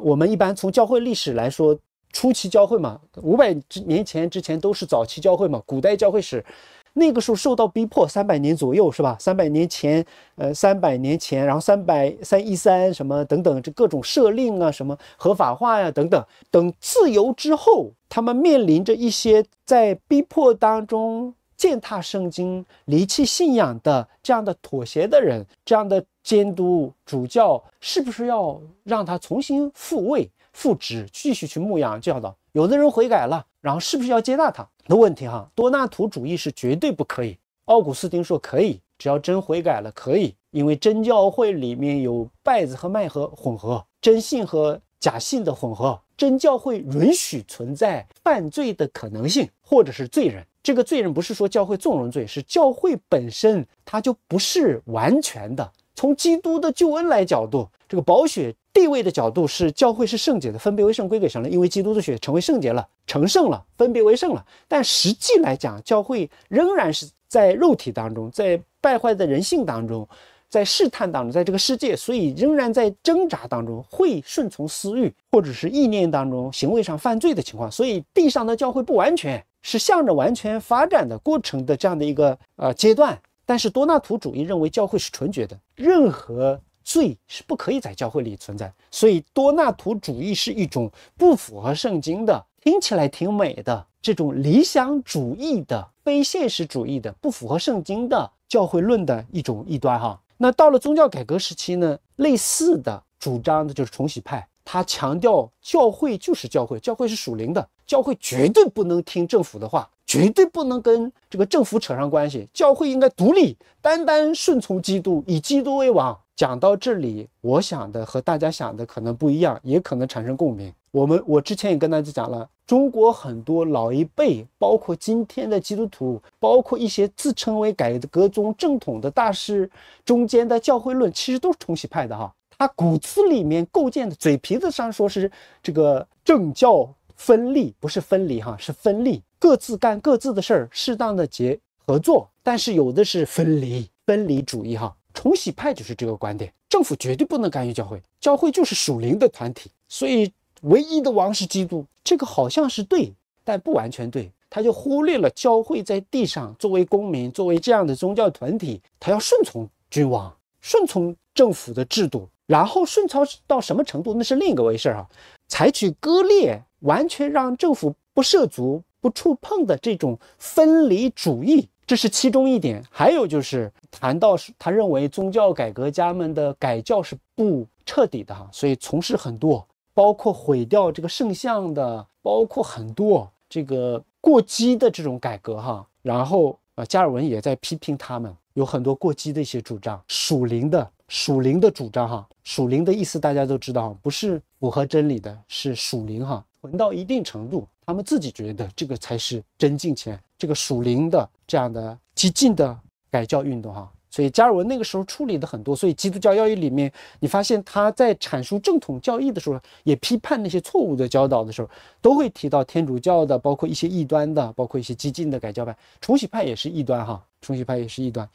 Speaker 1: 我们一般从教会历史来说。初期教会嘛，五百年前之前都是早期教会嘛。古代教会史，那个时候受到逼迫三百年左右是吧？三百年前，呃，三百年前，然后三百三一三什么等等，这各种设令啊，什么合法化呀等等。等自由之后，他们面临着一些在逼迫当中践踏圣经、离弃信仰的这样的妥协的人，这样的监督主教是不是要让他重新复位？复职继续去牧羊教导，有的人悔改了，然后是不是要接纳他？的问题哈，多纳图主义是绝对不可以。奥古斯丁说可以，只要真悔改了可以，因为真教会里面有麦子和麦和混合，真信和假信的混合，真教会允许存在犯罪的可能性，或者是罪人。这个罪人不是说教会纵容罪，是教会本身它就不是完全的。从基督的救恩来角度，这个保雪。地位的角度是，教会是圣洁的，分别为圣归给神了，因为基督的血成为圣洁了，成圣了，分别为圣了。但实际来讲，教会仍然是在肉体当中，在败坏的人性当中，在试探当中，在这个世界，所以仍然在挣扎当中，会顺从私欲或者是意念当中，行为上犯罪的情况。所以地上的教会不完全是向着完全发展的过程的这样的一个呃阶段。但是多纳图主义认为教会是纯洁的，任何。罪是不可以在教会里存在，所以多纳图主义是一种不符合圣经的，听起来挺美的这种理想主义的非现实主义的不符合圣经的教会论的一种异端哈。那到了宗教改革时期呢，类似的主张的就是重洗派，他强调教会就是教会，教会是属灵的，教会绝对不能听政府的话，绝对不能跟这个政府扯上关系，教会应该独立，单单顺从基督，以基督为王。讲到这里，我想的和大家想的可能不一样，也可能产生共鸣。我们我之前也跟大家讲了，中国很多老一辈，包括今天的基督徒，包括一些自称为改革宗正统的大师，中间的教会论其实都是冲洗派的哈。他骨子里面构建的，嘴皮子上说是这个政教分立，不是分离哈，是分立，各自干各自的事儿，适当的结合作，但是有的是分离，分离主义哈。重洗派就是这个观点，政府绝对不能干预教会，教会就是属灵的团体，所以唯一的王是基督。这个好像是对，但不完全对，他就忽略了教会在地上作为公民、作为这样的宗教团体，他要顺从君王、顺从政府的制度，然后顺从到什么程度那是另一个回事儿采取割裂、完全让政府不涉足、不触碰的这种分离主义。这是其中一点，还有就是谈到是他认为宗教改革家们的改教是不彻底的哈，所以从事很多，包括毁掉这个圣像的，包括很多这个过激的这种改革哈。然后啊，加尔文也在批评他们有很多过激的一些主张，属灵的属灵的主张哈，属灵的意思大家都知道，不是符合真理的，是属灵哈。混到一定程度，他们自己觉得这个才是真敬前，这个属灵的这样的激进的改教运动哈，所以加尔文那个时候处理的很多，所以基督教教义里面，你发现他在阐述正统教义的时候，也批判那些错误的教导的时候，都会提到天主教的，包括一些异端的，包括一些激进的改教派、重启派也是异端哈，重启派也是异端，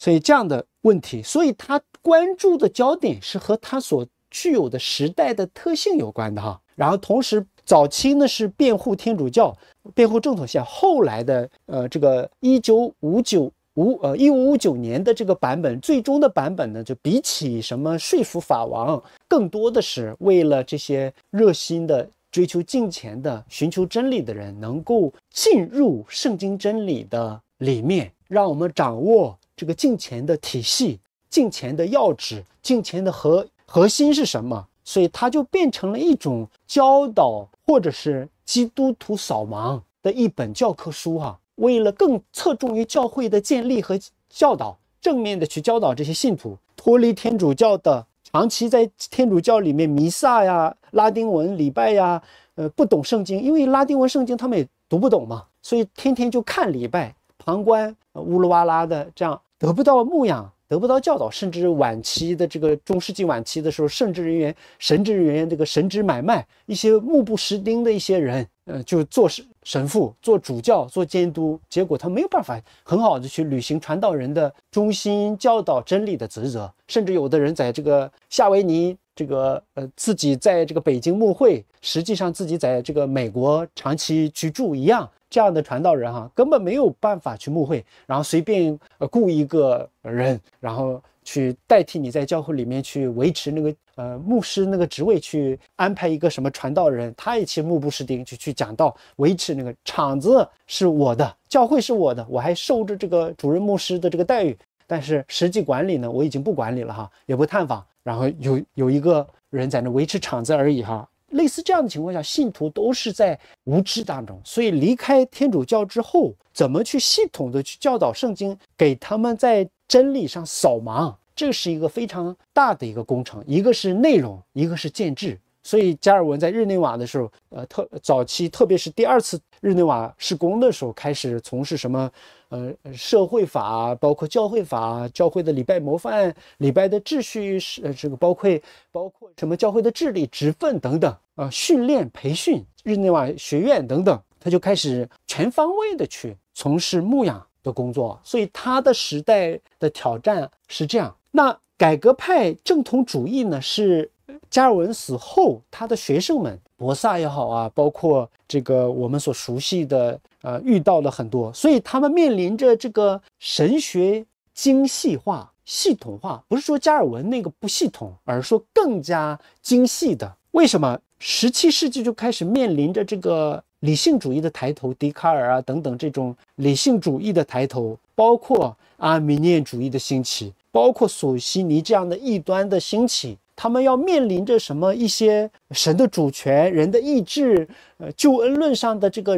Speaker 1: 所以这样的问题，所以他关注的焦点是和他所具有的时代的特性有关的哈，然后同时。早期呢是辩护天主教、辩护正统像，后来的呃这个一九五九五呃一五五九年的这个版本，最终的版本呢，就比起什么说服法王，更多的是为了这些热心的追求金钱的、寻求真理的人，能够进入圣经真理的里面，让我们掌握这个金钱的体系、金钱的要旨、金钱的核核心是什么，所以它就变成了一种。教导或者是基督徒扫盲的一本教科书啊，为了更侧重于教会的建立和教导，正面的去教导这些信徒脱离天主教的，长期在天主教里面弥撒呀、拉丁文礼拜呀，呃，不懂圣经，因为拉丁文圣经他们也读不懂嘛，所以天天就看礼拜旁观，呜噜哇啦的这样得不到牧养。得不到教导，甚至晚期的这个中世纪晚期的时候，圣职人员神职人员这个神职买卖，一些目不识丁的一些人，呃，就做神神父、做主教、做监督，结果他没有办法很好的去履行传道人的中心教导真理的职责，甚至有的人在这个夏威夷。这个呃自己在这个北京牧会，实际上自己在这个美国长期居住一样。这样的传道人哈，根本没有办法去牧会，然后随便雇一个人，然后去代替你在教会里面去维持那个呃牧师那个职位，去安排一个什么传道人，他也去目不识丁去去讲道，维持那个场子是我的，教会是我的，我还受着这个主任牧师的这个待遇，但是实际管理呢，我已经不管理了哈，也不探访，然后有有一个人在那维持场子而已哈。类似这样的情况下，信徒都是在无知当中，所以离开天主教之后，怎么去系统的去教导圣经，给他们在真理上扫盲，这是一个非常大的一个工程，一个是内容，一个是建制。所以加尔文在日内瓦的时候，呃，特早期，特别是第二次日内瓦施工的时候，开始从事什么，呃，社会法，包括教会法，教会的礼拜模范、礼拜的秩序是这个，包括包括什么教会的治理、职分等等啊，训练、培训日内瓦学院等等，他就开始全方位的去从事牧养的工作。所以他的时代的挑战是这样。那改革派正统主义呢是？加尔文死后，他的学生们博萨也好啊，包括这个我们所熟悉的，呃，遇到了很多，所以他们面临着这个神学精细化、系统化。不是说加尔文那个不系统，而是说更加精细的。为什么？十七世纪就开始面临着这个理性主义的抬头，笛卡尔啊等等这种理性主义的抬头，包括阿米涅主义的兴起，包括索西尼这样的异端的兴起。他们要面临着什么？一些神的主权、人的意志，呃，救恩论上的这个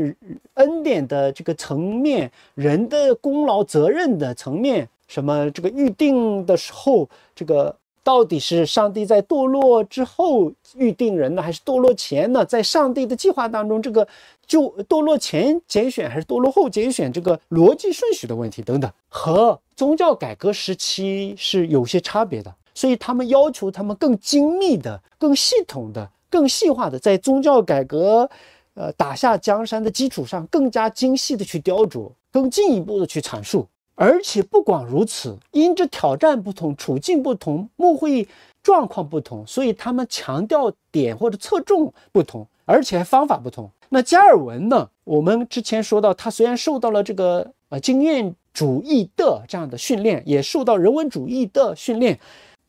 Speaker 1: 恩典的这个层面，人的功劳责任的层面，什么这个预定的时候，这个到底是上帝在堕落之后预定人呢，还是堕落前呢？在上帝的计划当中，这个就堕落前拣选还是堕落后拣选，这个逻辑顺序的问题等等，和宗教改革时期是有些差别的。所以他们要求他们更精密的、更系统的、更细化的，在宗教改革，呃，打下江山的基础上，更加精细的去雕琢，更进一步的去阐述。而且，不光如此，因着挑战不同、处境不同、幕会状况不同，所以他们强调点或者侧重不同，而且方法不同。那加尔文呢？我们之前说到，他虽然受到了这个呃经验主义的这样的训练，也受到人文主义的训练。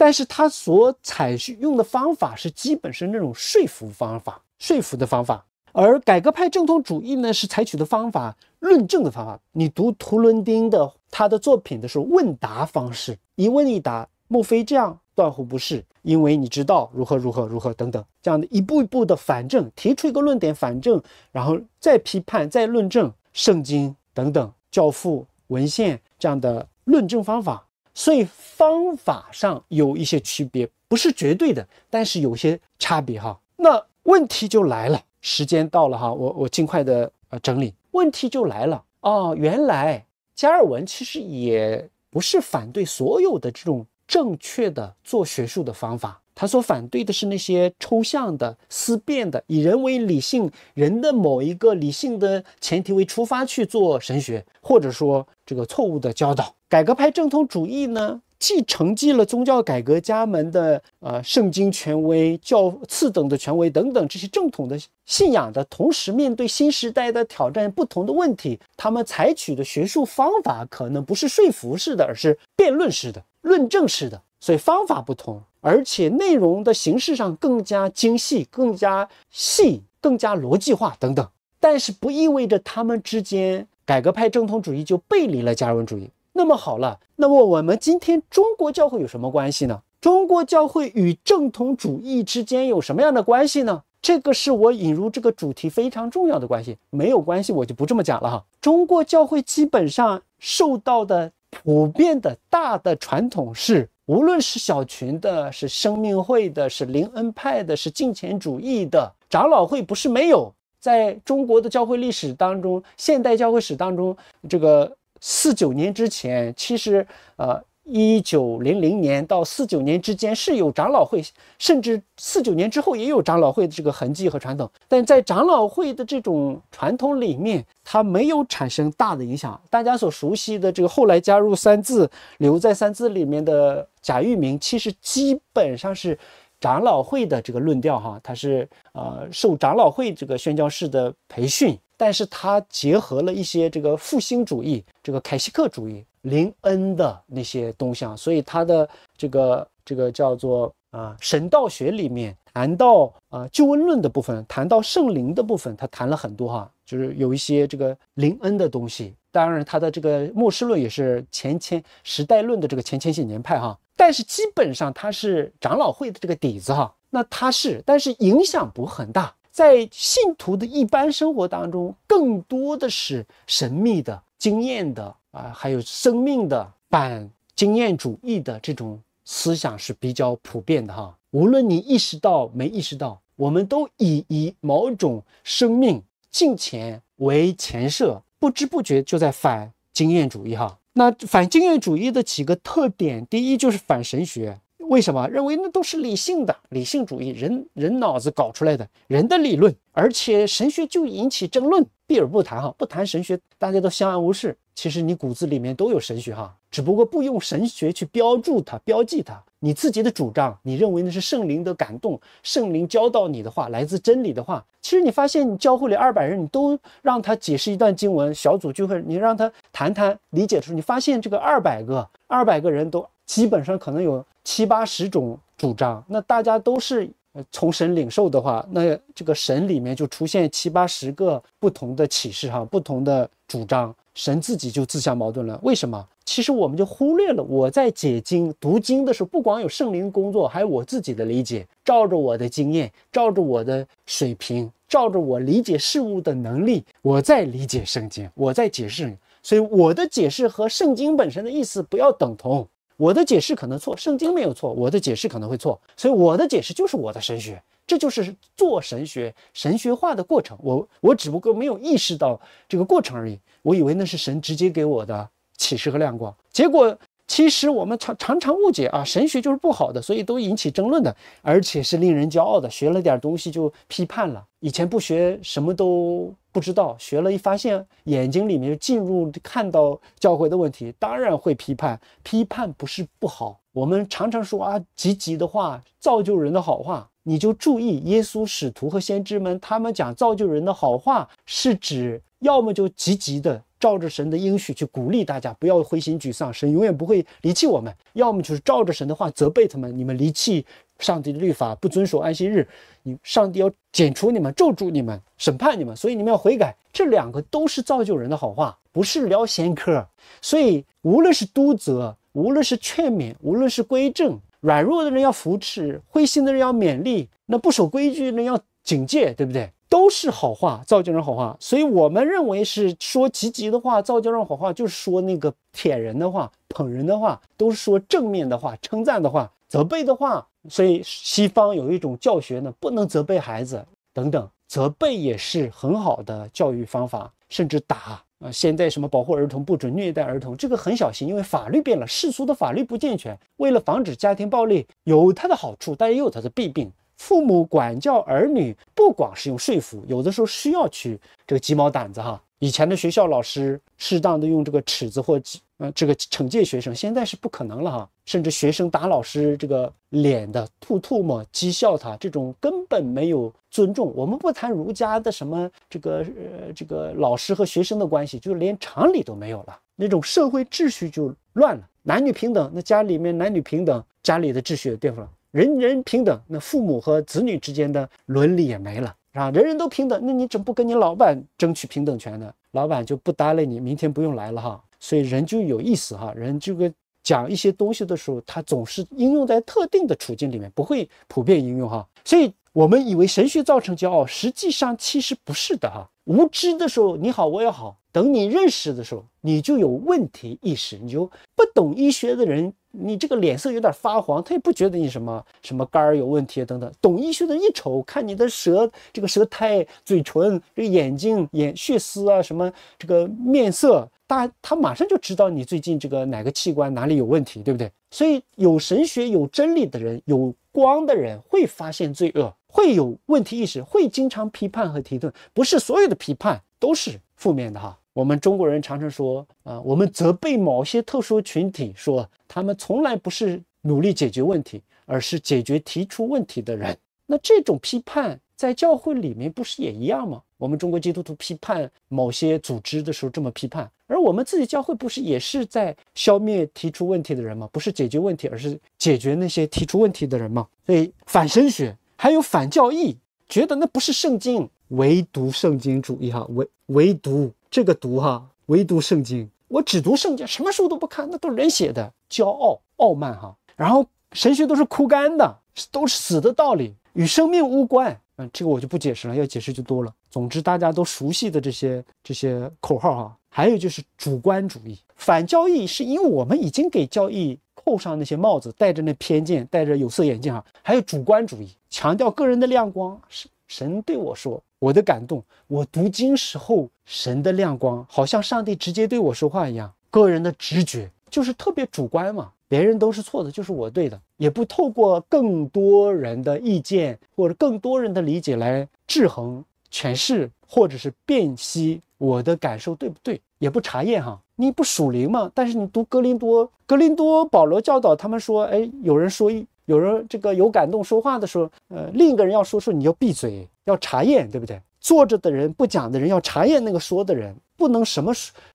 Speaker 1: 但是他所采取用的方法是基本是那种说服方法，说服的方法。而改革派正统主义呢，是采取的方法论证的方法。你读图伦丁的他的作品的时候，问答方式，一问一答。莫非这样？断乎不是，因为你知道如何如何如何等等，这样的一步一步的反证，提出一个论点反证，然后再批判，再论证圣经等等教父文献这样的论证方法。所以方法上有一些区别，不是绝对的，但是有些差别哈。那问题就来了，时间到了哈，我我尽快的呃整理。问题就来了哦，原来加尔文其实也不是反对所有的这种正确的做学术的方法，他所反对的是那些抽象的思辨的，以人为理性，人的某一个理性的前提为出发去做神学，或者说这个错误的教导。改革派正统主义呢，既承继了宗教改革家们的呃圣经权威、教次等的权威等等这些正统的信仰的同时，面对新时代的挑战、不同的问题，他们采取的学术方法可能不是说服式的，而是辩论式的、论证式的，所以方法不同，而且内容的形式上更加精细、更加细、更加逻辑化等等。但是不意味着他们之间改革派正统主义就背离了加尔文主义。那么好了，那么我们今天中国教会有什么关系呢？中国教会与正统主义之间有什么样的关系呢？这个是我引入这个主题非常重要的关系。没有关系，我就不这么讲了哈。中国教会基本上受到的普遍的大的传统是，无论是小群的，是生命会的，是灵恩派的，是敬虔主义的长老会，不是没有，在中国的教会历史当中，现代教会史当中，这个。四九年之前，其实呃，一九零零年到四九年之间是有长老会，甚至四九年之后也有长老会的这个痕迹和传统。但在长老会的这种传统里面，它没有产生大的影响。大家所熟悉的这个后来加入三字留在三字里面的贾玉明，其实基本上是长老会的这个论调哈，他是呃受长老会这个宣教士的培训。但是他结合了一些这个复兴主义、这个凯西克主义、林恩的那些东西，啊，所以他的这个这个叫做啊神道学里面谈到啊救恩论的部分，谈到圣灵的部分，他谈了很多哈，就是有一些这个林恩的东西。当然，他的这个末世论也是前千时代论的这个前千禧年派哈。但是基本上他是长老会的这个底子哈，那他是，但是影响不很大。在信徒的一般生活当中，更多的是神秘的、经验的啊，还有生命的反经验主义的这种思想是比较普遍的哈。无论你意识到没意识到，我们都以以某种生命金钱为前设，不知不觉就在反经验主义哈。那反经验主义的几个特点，第一就是反神学。为什么认为那都是理性的理性主义？人人脑子搞出来的人的理论，而且神学就引起争论，避而不谈哈，不谈神学，大家都相安无事。其实你骨子里面都有神学哈，只不过不用神学去标注它、标记它。你自己的主张，你认为那是圣灵的感动，圣灵教到你的话来自真理的话。其实你发现，你教会里二百人，你都让他解释一段经文，小组聚会，你让他谈谈理解的时候，你发现这个二百个二百个人都基本上可能有。七八十种主张，那大家都是从神领受的话，那这个神里面就出现七八十个不同的启示哈，不同的主张，神自己就自相矛盾了。为什么？其实我们就忽略了，我在解经读经的时候，不光有圣灵工作，还有我自己的理解，照着我的经验，照着我的水平，照着我理解事物的能力，我在理解圣经，我在解释。所以我的解释和圣经本身的意思不要等同。我的解释可能错，圣经没有错。我的解释可能会错，所以我的解释就是我的神学，这就是做神学、神学化的过程。我我只不过没有意识到这个过程而已，我以为那是神直接给我的启示和亮光，结果。其实我们常常常误解啊，神学就是不好的，所以都引起争论的，而且是令人骄傲的。学了点东西就批判了，以前不学什么都不知道，学了一发现眼睛里面进入看到教会的问题，当然会批判。批判不是不好，我们常常说啊，积极的话造就人的好话，你就注意耶稣使徒和先知们，他们讲造就人的好话，是指要么就积极的。照着神的应许去鼓励大家，不要灰心沮丧。神永远不会离弃我们。要么就是照着神的话责备他们：你们离弃上帝的律法，不遵守安息日，你上帝要剪除你们，咒住你们，审判你们。所以你们要悔改。这两个都是造就人的好话，不是聊闲嗑儿。所以无论是督责，无论是劝勉，无论是归正，软弱的人要扶持，灰心的人要勉励，那不守规矩的人要警戒，对不对？都是好话，造就人好话，所以我们认为是说积极的话，造就人好话，就是说那个舔人的话、捧人的话，都是说正面的话、称赞的话、责备的话。所以西方有一种教学呢，不能责备孩子等等，责备也是很好的教育方法，甚至打啊。现在什么保护儿童、不准虐待儿童，这个很小心，因为法律变了，世俗的法律不健全。为了防止家庭暴力，有它的好处，但也有它的弊病。父母管教儿女，不光是用说服，有的时候需要去这个鸡毛掸子哈。以前的学校老师适当的用这个尺子或嗯这个惩戒学生，现在是不可能了哈。甚至学生打老师这个脸的，吐吐沫讥笑他，这种根本没有尊重。我们不谈儒家的什么这个呃这个老师和学生的关系，就连常理都没有了，那种社会秩序就乱了。男女平等，那家里面男女平等，家里的秩序颠覆了。人人平等，那父母和子女之间的伦理也没了啊！人人都平等，那你怎么不跟你老板争取平等权呢？老板就不搭理你，明天不用来了哈！所以人就有意思哈，人这个讲一些东西的时候，他总是应用在特定的处境里面，不会普遍应用哈。所以我们以为神学造成骄傲，实际上其实不是的哈。无知的时候，你好我也好。等你认识的时候，你就有问题意识。你就不懂医学的人，你这个脸色有点发黄，他也不觉得你什么什么肝儿有问题等等。懂医学的一瞅，看你的舌这个舌苔、嘴唇、这个眼睛眼血丝啊，什么这个面色，大他马上就知道你最近这个哪个器官哪里有问题，对不对？所以有神学、有真理的人，有光的人会发现罪恶。会有问题意识，会经常批判和提顿，不是所有的批判都是负面的哈。我们中国人常常说，啊，我们责备某些特殊群体，说他们从来不是努力解决问题，而是解决提出问题的人。那这种批判在教会里面不是也一样吗？我们中国基督徒批判某些组织的时候这么批判，而我们自己教会不是也是在消灭提出问题的人吗？不是解决问题，而是解决那些提出问题的人吗？所以反身学。还有反教义，觉得那不是圣经，唯独圣经主义哈，唯唯独这个读哈，唯独圣经，我只读圣经，什么书都不看，那都是人写的，骄傲傲慢哈。然后神学都是枯干的，都是死的道理，与生命无关。嗯，这个我就不解释了，要解释就多了。总之，大家都熟悉的这些这些口号哈，还有就是主观主义，反教义是因为我们已经给教义。扣上那些帽子，戴着那偏见，戴着有色眼镜哈，还有主观主义，强调个人的亮光。神对我说，我的感动，我读经时候神的亮光，好像上帝直接对我说话一样。个人的直觉就是特别主观嘛，别人都是错的，就是我对的，也不透过更多人的意见或者更多人的理解来制衡诠释或者是辨析我的感受对不对，也不查验哈。你不属灵吗？但是你读格林多，格林多保罗教导他们说：，哎，有人说，有人这个有感动说话的时候，呃，另一个人要说说，你要闭嘴，要查验，对不对？坐着的人不讲的人要查验那个说的人，不能什么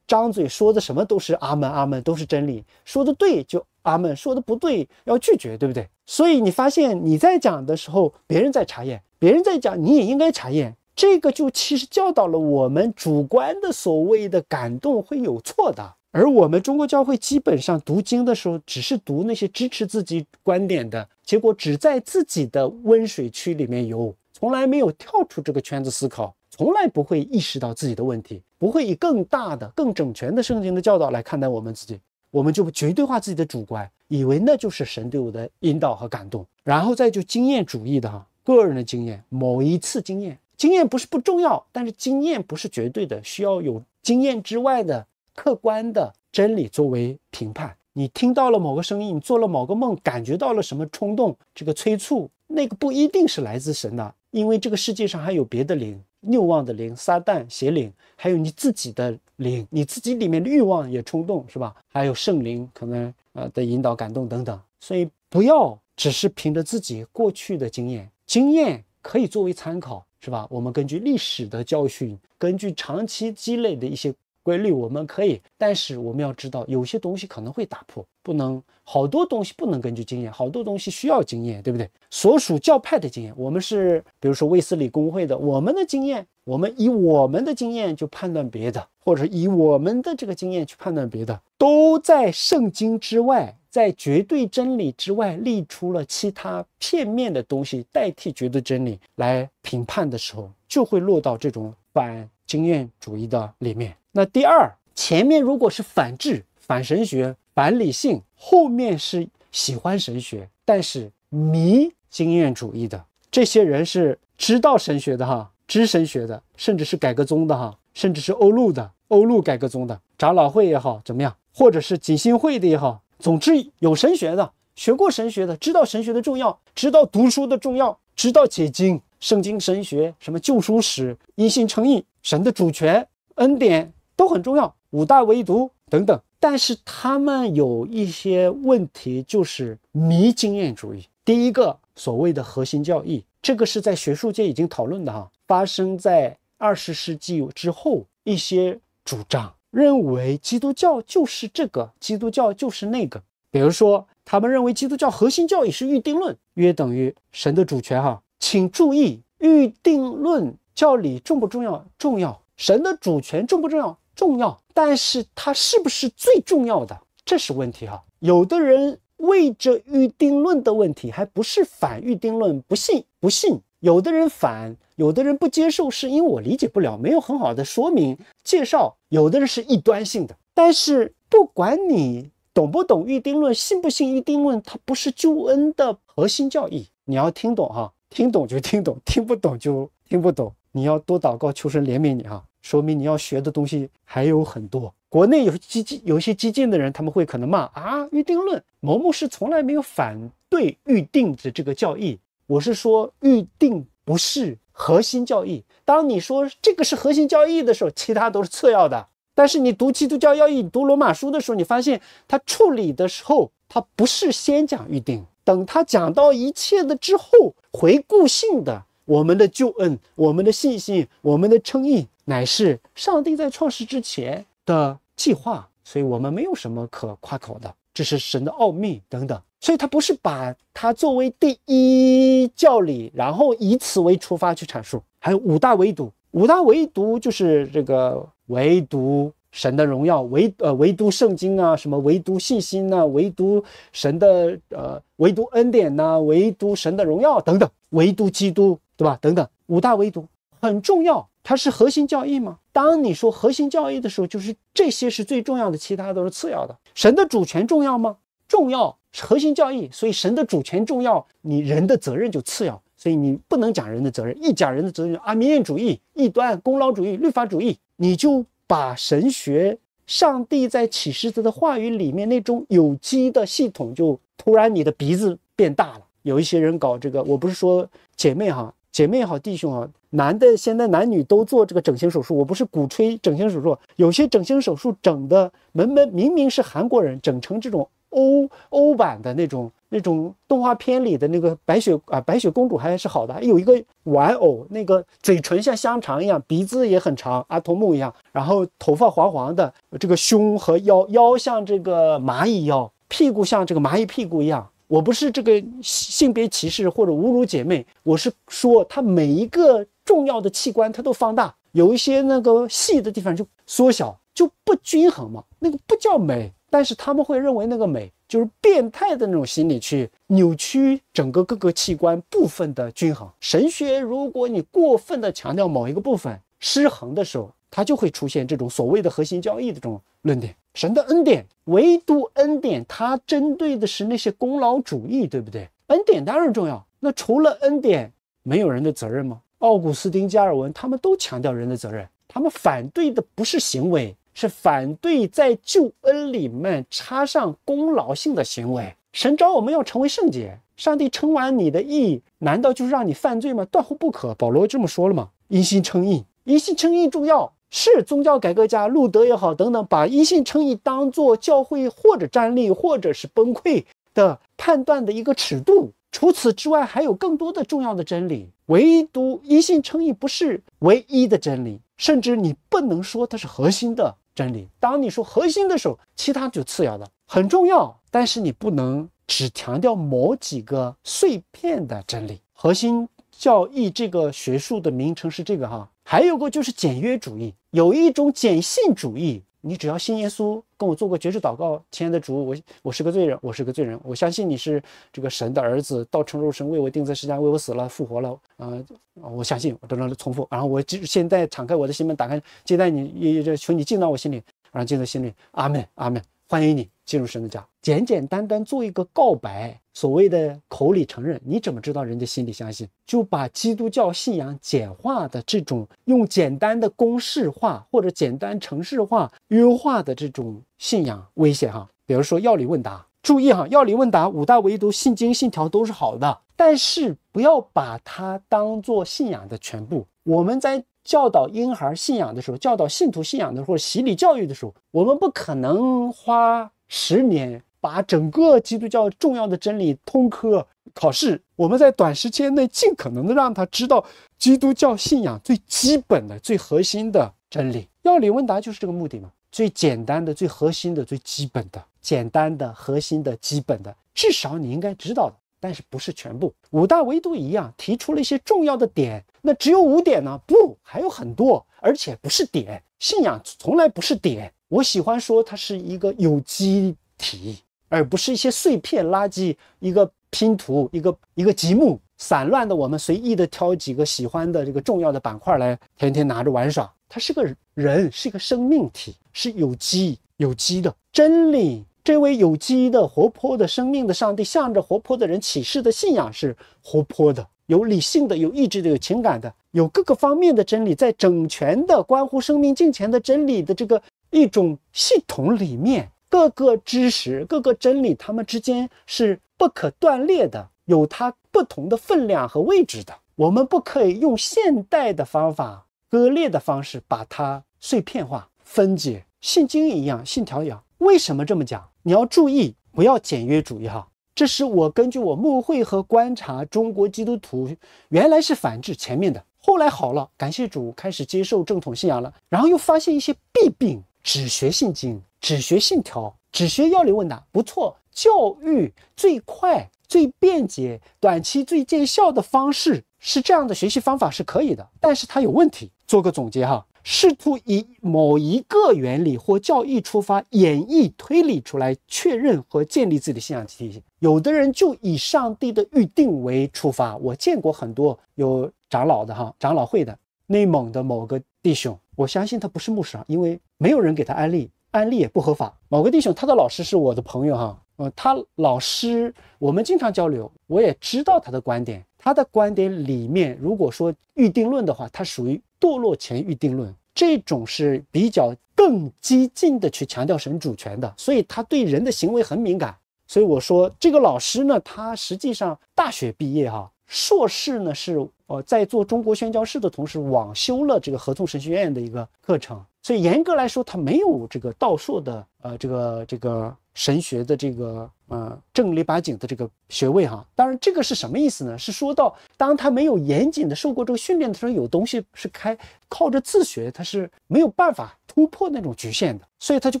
Speaker 1: 张嘴说的什么都是阿门阿门，都是真理，说的对就阿门，说的不对要拒绝对不对？所以你发现你在讲的时候，别人在查验，别人在讲，你也应该查验。这个就其实教导了我们主观的所谓的感动会有错的，而我们中国教会基本上读经的时候只是读那些支持自己观点的，结果只在自己的温水区里面游，从来没有跳出这个圈子思考，从来不会意识到自己的问题，不会以更大的、更整全的圣经的教导来看待我们自己，我们就绝对化自己的主观，以为那就是神对我的引导和感动，然后再就经验主义的哈个人的经验某一次经验。经验不是不重要，但是经验不是绝对的，需要有经验之外的客观的真理作为评判。你听到了某个声音，你做了某个梦，感觉到了什么冲动、这个催促，那个不一定是来自神的，因为这个世界上还有别的灵——六望的灵、撒旦邪灵，还有你自己的灵，你自己里面的欲望也冲动，是吧？还有圣灵可能呃的引导、感动等等，所以不要只是凭着自己过去的经验，经验可以作为参考。是吧？我们根据历史的教训，根据长期积累的一些规律，我们可以。但是我们要知道，有些东西可能会打破，不能好多东西不能根据经验，好多东西需要经验，对不对？所属教派的经验，我们是，比如说卫斯理公会的，我们的经验，我们以我们的经验就判断别的，或者以我们的这个经验去判断别的，都在圣经之外。在绝对真理之外立出了其他片面的东西，代替绝对真理来评判的时候，就会落到这种反经验主义的里面。那第二，前面如果是反智、反神学、反理性，后面是喜欢神学，但是迷经验主义的这些人是知道神学的哈，知神学的，甚至是改革宗的哈，甚至是欧陆的欧陆改革宗的长老会也好怎么样，或者是锦星会的也好。总之，有神学的，学过神学的，知道神学的重要，知道读书的重要，知道解经、圣经、神学，什么旧书史、因信称义、神的主权、恩典都很重要，五大唯独等等。但是他们有一些问题，就是迷经验主义。第一个，所谓的核心教义，这个是在学术界已经讨论的哈，发生在二十世纪之后一些主张。认为基督教就是这个，基督教就是那个。比如说，他们认为基督教核心教义是预定论，约等于神的主权。哈，请注意，预定论教理重不重要？重要。神的主权重不重要？重要。但是它是不是最重要的？这是问题哈。有的人为着预定论的问题，还不是反预定论，不信，不信。有的人反。有的人不接受，是因为我理解不了，没有很好的说明介绍。有的人是异端性的，但是不管你懂不懂预定论，信不信预定论，它不是救恩的核心教义。你要听懂哈，听懂就听懂，听不懂就听不懂。你要多祷告求神怜悯你哈，说明你要学的东西还有很多。国内有激进，有些激进的人，他们会可能骂啊，预定论，某某是从来没有反对预定的这个教义。我是说预定不是。核心教义。当你说这个是核心教义的时候，其他都是次要的。但是你读基督教要义、读罗马书的时候，你发现他处理的时候，他不是先讲预定，等他讲到一切的之后，回顾性的，我们的救恩、我们的信心、我们的称义，乃是上帝在创世之前的计划。所以，我们没有什么可夸口的，这是神的奥秘等等。所以，他不是把它作为第一教理，然后以此为出发去阐述。还有五大唯独，五大唯独就是这个唯独神的荣耀，唯呃唯独圣经啊，什么唯独信心呐，唯独神的呃唯独恩典呐，唯独神的荣耀等等，唯独基督，对吧？等等，五大唯独很重要，它是核心教义吗？当你说核心教义的时候，就是这些是最重要的，其他都是次要的。神的主权重要吗？重要核心教义，所以神的主权重要，你人的责任就次要，所以你不能讲人的责任。一讲人的责任啊，民权主义、异端、功劳主义、律法主义，你就把神学、上帝在启示子的话语里面那种有机的系统，就突然你的鼻子变大了。有一些人搞这个，我不是说姐妹哈，姐妹也好，弟兄啊，男的现在男女都做这个整形手术，我不是鼓吹整形手术，有些整形手术整的门门明明是韩国人整成这种。欧欧版的那种那种动画片里的那个白雪啊，白雪公主还是好的。有一个玩偶，那个嘴唇像香肠一样，鼻子也很长，阿童木一样，然后头发黄黄的，这个胸和腰腰像这个蚂蚁腰，屁股像这个蚂蚁屁股一样。我不是这个性别歧视或者侮辱姐妹，我是说它每一个重要的器官它都放大，有一些那个细的地方就缩小，就不均衡嘛，那个不叫美。但是他们会认为那个美就是变态的那种心理，去扭曲整个各个器官部分的均衡。神学如果你过分的强调某一个部分失衡的时候，它就会出现这种所谓的核心交易的这种论点。神的恩典，唯独恩典，它针对的是那些功劳主义，对不对？恩典当然重要。那除了恩典，没有人的责任吗？奥古斯丁、加尔文他们都强调人的责任，他们反对的不是行为。是反对在救恩里面插上功劳性的行为。神召我们要成为圣洁，上帝称完你的义，难道就是让你犯罪吗？断乎不可。保罗这么说了吗？一心称义，一心称义重要。是宗教改革家路德也好，等等，把一性称义当做教会或者站立或者是崩溃的判断的一个尺度。除此之外，还有更多的重要的真理，唯独一性称义不是唯一的真理，甚至你不能说它是核心的。真理。当你说核心的时候，其他就次要了，很重要，但是你不能只强调某几个碎片的真理。核心教义这个学术的名称是这个哈，还有个就是简约主义，有一种简性主义。你只要信耶稣，跟我做过绝志祷告，亲爱的主，我我是个罪人，我是个罪人，我相信你是这个神的儿子，道成肉身，为我定在世间，为我死了复活了，啊，我相信，我都能重复。然后我就现在敞开我的心门，打开，接待你，也也求你进到我心里，然后进到心里。阿门，阿门，欢迎你进入神的家，简简单单做一个告白。所谓的口里承认，你怎么知道人家心里相信？就把基督教信仰简化的这种，用简单的公式化或者简单程式化、优化的这种信仰危险哈。比如说《药理问答》，注意哈，《药理问答》五大唯独信经信条都是好的，但是不要把它当做信仰的全部。我们在教导婴孩信仰的时候，教导信徒信仰的或者洗礼教育的时候，我们不可能花十年。把整个基督教重要的真理通科考试，我们在短时间内尽可能的让他知道基督教信仰最基本的、最核心的真理。要理问答就是这个目的嘛，最简单的、最核心的、最基本的、简单的、核心的、基本的，至少你应该知道的。但是不是全部？五大维度一样提出了一些重要的点，那只有五点呢？不，还有很多，而且不是点，信仰从来不是点。我喜欢说它是一个有机体。而不是一些碎片垃圾，一个拼图，一个一个积木，散乱的。我们随意的挑几个喜欢的这个重要的板块来，天天拿着玩耍。它是个人，是一个生命体，是有机有机的真理。这位有机的、活泼的生命的上帝，向着活泼的人启示的信仰是活泼的，有理性的，有意志的，有情感的，有各个方面的真理，在整全的关乎生命境前的真理的这个一种系统里面。各个知识、各个真理，它们之间是不可断裂的，有它不同的分量和位置的。我们不可以用现代的方法、割裂的方式把它碎片化、分解。信经一样，信条一样。为什么这么讲？你要注意，不要简约主义哈。这是我根据我目会和观察，中国基督徒原来是反制前面的，后来好了，感谢主，开始接受正统信仰了，然后又发现一些弊病，只学信经。只学信条，只学药理问答，不错。教育最快、最便捷、短期最见效的方式是这样的学习方法是可以的，但是它有问题。做个总结哈，试图以某一个原理或教义出发，演绎推理出来，确认和建立自己的信仰体系。有的人就以上帝的预定为出发，我见过很多有长老的哈，长老会的内蒙的某个弟兄，我相信他不是牧师，因为没有人给他安利。单利也不合法。某个弟兄，他的老师是我的朋友哈。嗯，他老师我们经常交流，我也知道他的观点。他的观点里面，如果说预定论的话，他属于堕落前预定论，这种是比较更激进的去强调神主权的。所以他对人的行为很敏感。所以我说这个老师呢，他实际上大学毕业哈，硕士呢是呃在做中国宣教士的同时，网修了这个合同神学院的一个课程。所以严格来说，他没有这个道术的呃这个这个神学的这个呃正儿八经的这个学位哈。当然这个是什么意思呢？是说到当他没有严谨的受过这个训练的时候，有东西是开靠着自学，他是没有办法突破那种局限的。所以他就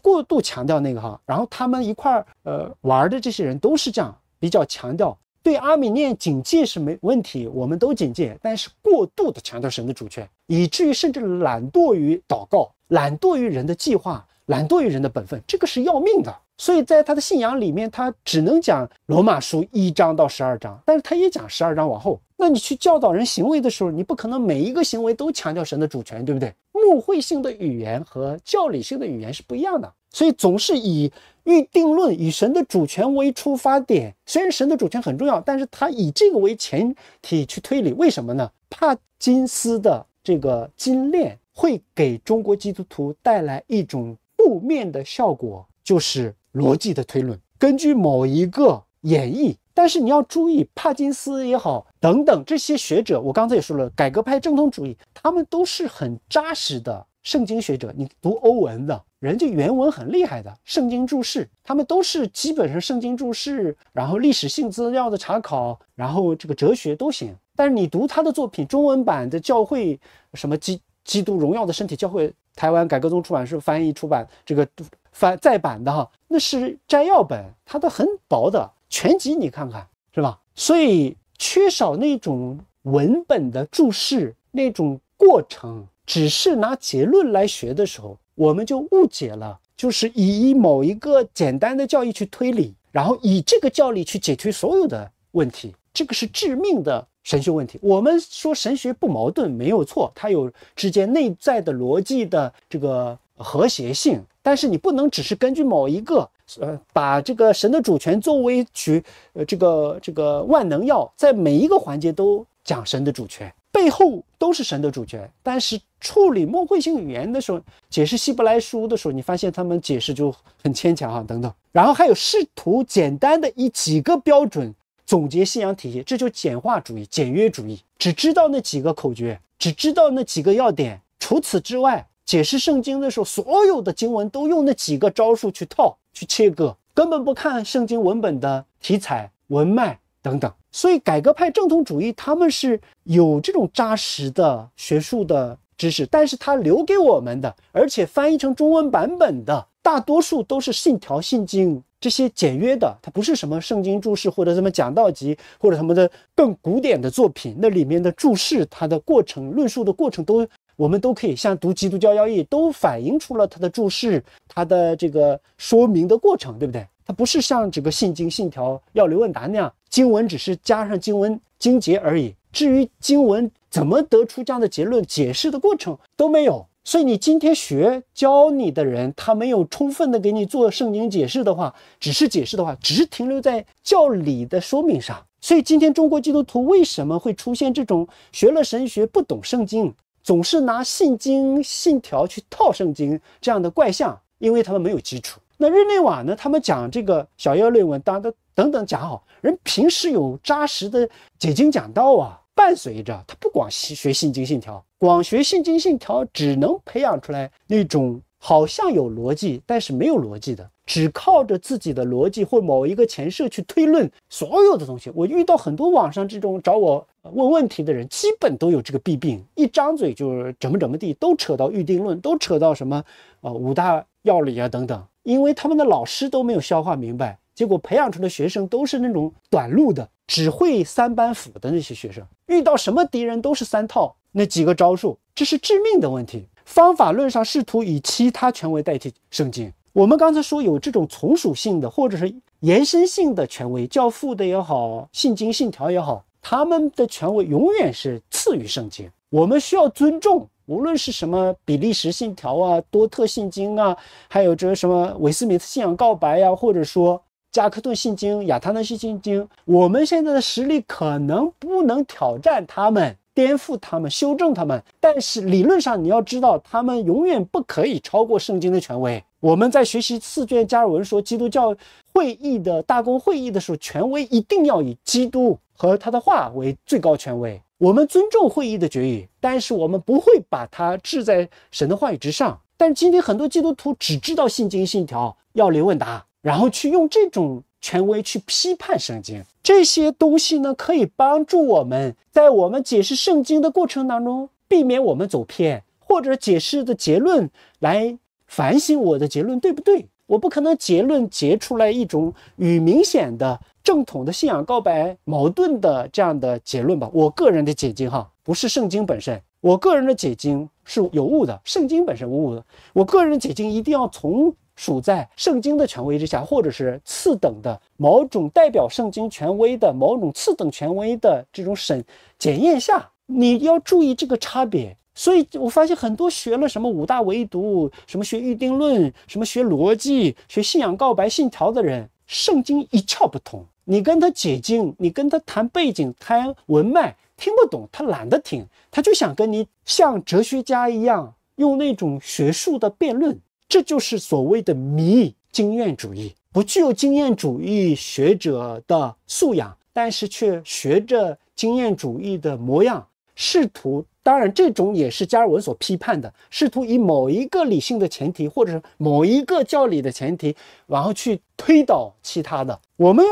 Speaker 1: 过度强调那个哈，然后他们一块儿呃玩的这些人都是这样比较强调。对阿米念警戒是没问题，我们都警戒，但是过度的强调神的主权，以至于甚至懒惰于祷告，懒惰于人的计划，懒惰于人的本分，这个是要命的。所以在他的信仰里面，他只能讲罗马书一章到十二章，但是他也讲十二章往后。那你去教导人行为的时候，你不可能每一个行为都强调神的主权，对不对？牧会性的语言和教理性的语言是不一样的。所以总是以预定论、以神的主权为出发点。虽然神的主权很重要，但是他以这个为前提去推理，为什么呢？帕金斯的这个精炼会给中国基督徒带来一种负面的效果，就是逻辑的推论，根据某一个演绎。但是你要注意，帕金斯也好，等等这些学者，我刚才也说了，改革派正统主义，他们都是很扎实的圣经学者。你读欧文的。人家原文很厉害的，圣经注释，他们都是基本上圣经注释，然后历史性资料的查考，然后这个哲学都行。但是你读他的作品，中文版的教会什么《基基督荣耀的身体》教会，台湾改革宗出版社翻译出版这个翻再版的哈，那是摘要本，它的很薄的全集，你看看是吧？所以缺少那种文本的注释那种过程，只是拿结论来学的时候。我们就误解了，就是以某一个简单的教义去推理，然后以这个教理去解决所有的问题，这个是致命的神学问题。我们说神学不矛盾没有错，它有之间内在的逻辑的这个和谐性，但是你不能只是根据某一个，呃，把这个神的主权作为取，呃，这个这个万能药，在每一个环节都讲神的主权。背后都是神的主权，但是处理默会性语言的时候，解释希伯来书的时候，你发现他们解释就很牵强哈等等。然后还有试图简单的以几个标准总结信仰体系，这就简化主义、简约主义，只知道那几个口诀，只知道那几个要点。除此之外，解释圣经的时候，所有的经文都用那几个招数去套、去切割，根本不看圣经文本的题材、文脉。等等，所以改革派正统主义，他们是有这种扎实的学术的知识，但是他留给我们的，而且翻译成中文版本的，大多数都是信条、信经这些简约的，它不是什么圣经注释或者什么讲道集或者什么的更古典的作品，那里面的注释它的过程、论述的过程都。我们都可以像读基督教要义，都反映出了它的注释，它的这个说明的过程，对不对？它不是像这个信经信条要刘问答那样，经文只是加上经文经节而已。至于经文怎么得出这样的结论，解释的过程都没有。所以你今天学教你的人，他没有充分的给你做圣经解释的话，只是解释的话，只是停留在教理的说明上。所以今天中国基督徒为什么会出现这种学了神学不懂圣经？总是拿信经信条去套圣经，这样的怪象，因为他们没有基础。那日内瓦呢？他们讲这个小学论文，当的等等讲好，人平时有扎实的解经讲道啊，伴随着他不光学信经信条，光学信经信条只能培养出来那种。好像有逻辑，但是没有逻辑的，只靠着自己的逻辑或某一个前设去推论所有的东西。我遇到很多网上这种找我问问题的人，基本都有这个弊病，一张嘴就是怎么怎么地，都扯到预定论，都扯到什么，呃，五大要理啊等等。因为他们的老师都没有消化明白，结果培养出的学生都是那种短路的，只会三板斧的那些学生，遇到什么敌人都是三套那几个招数，这是致命的问题。方法论上试图以其他权威代替圣经。我们刚才说有这种从属性的或者是延伸性的权威，教父的也好，信经信条也好，他们的权威永远是次于圣经。我们需要尊重，无论是什么比利时信条啊、多特信经啊，还有这什么威斯敏斯信仰告白呀，或者说加克顿信经、亚特兰西信经，我们现在的实力可能不能挑战他们。颠覆他们，修正他们，但是理论上你要知道，他们永远不可以超过圣经的权威。我们在学习四卷加尔文说基督教会议的大公会议的时候，权威一定要以基督和他的话为最高权威。我们尊重会议的决议，但是我们不会把它置在神的话语之上。但今天很多基督徒只知道信经、信条、要领问答，然后去用这种权威去批判圣经。这些东西呢，可以帮助我们在我们解释圣经的过程当中，避免我们走偏，或者解释的结论来反省我的结论对不对？我不可能结论结出来一种与明显的正统的信仰告白矛盾的这样的结论吧？我个人的解经哈，不是圣经本身，我个人的解经是有误的，圣经本身无误的，我个人的解经一定要从。属在圣经的权威之下，或者是次等的某种代表圣经权威的某种次等权威的这种审检验下，你要注意这个差别。所以我发现很多学了什么五大唯独，什么学预定论，什么学逻辑，学信仰告白信条的人，圣经一窍不通。你跟他解经，你跟他谈背景、谈文脉，听不懂，他懒得听，他就想跟你像哲学家一样用那种学术的辩论。这就是所谓的迷经验主义，不具有经验主义学者的素养，但是却学着经验主义的模样，试图当然这种也是加尔文所批判的，试图以某一个理性的前提，或者是某一个教理的前提，然后去推导其他的。我们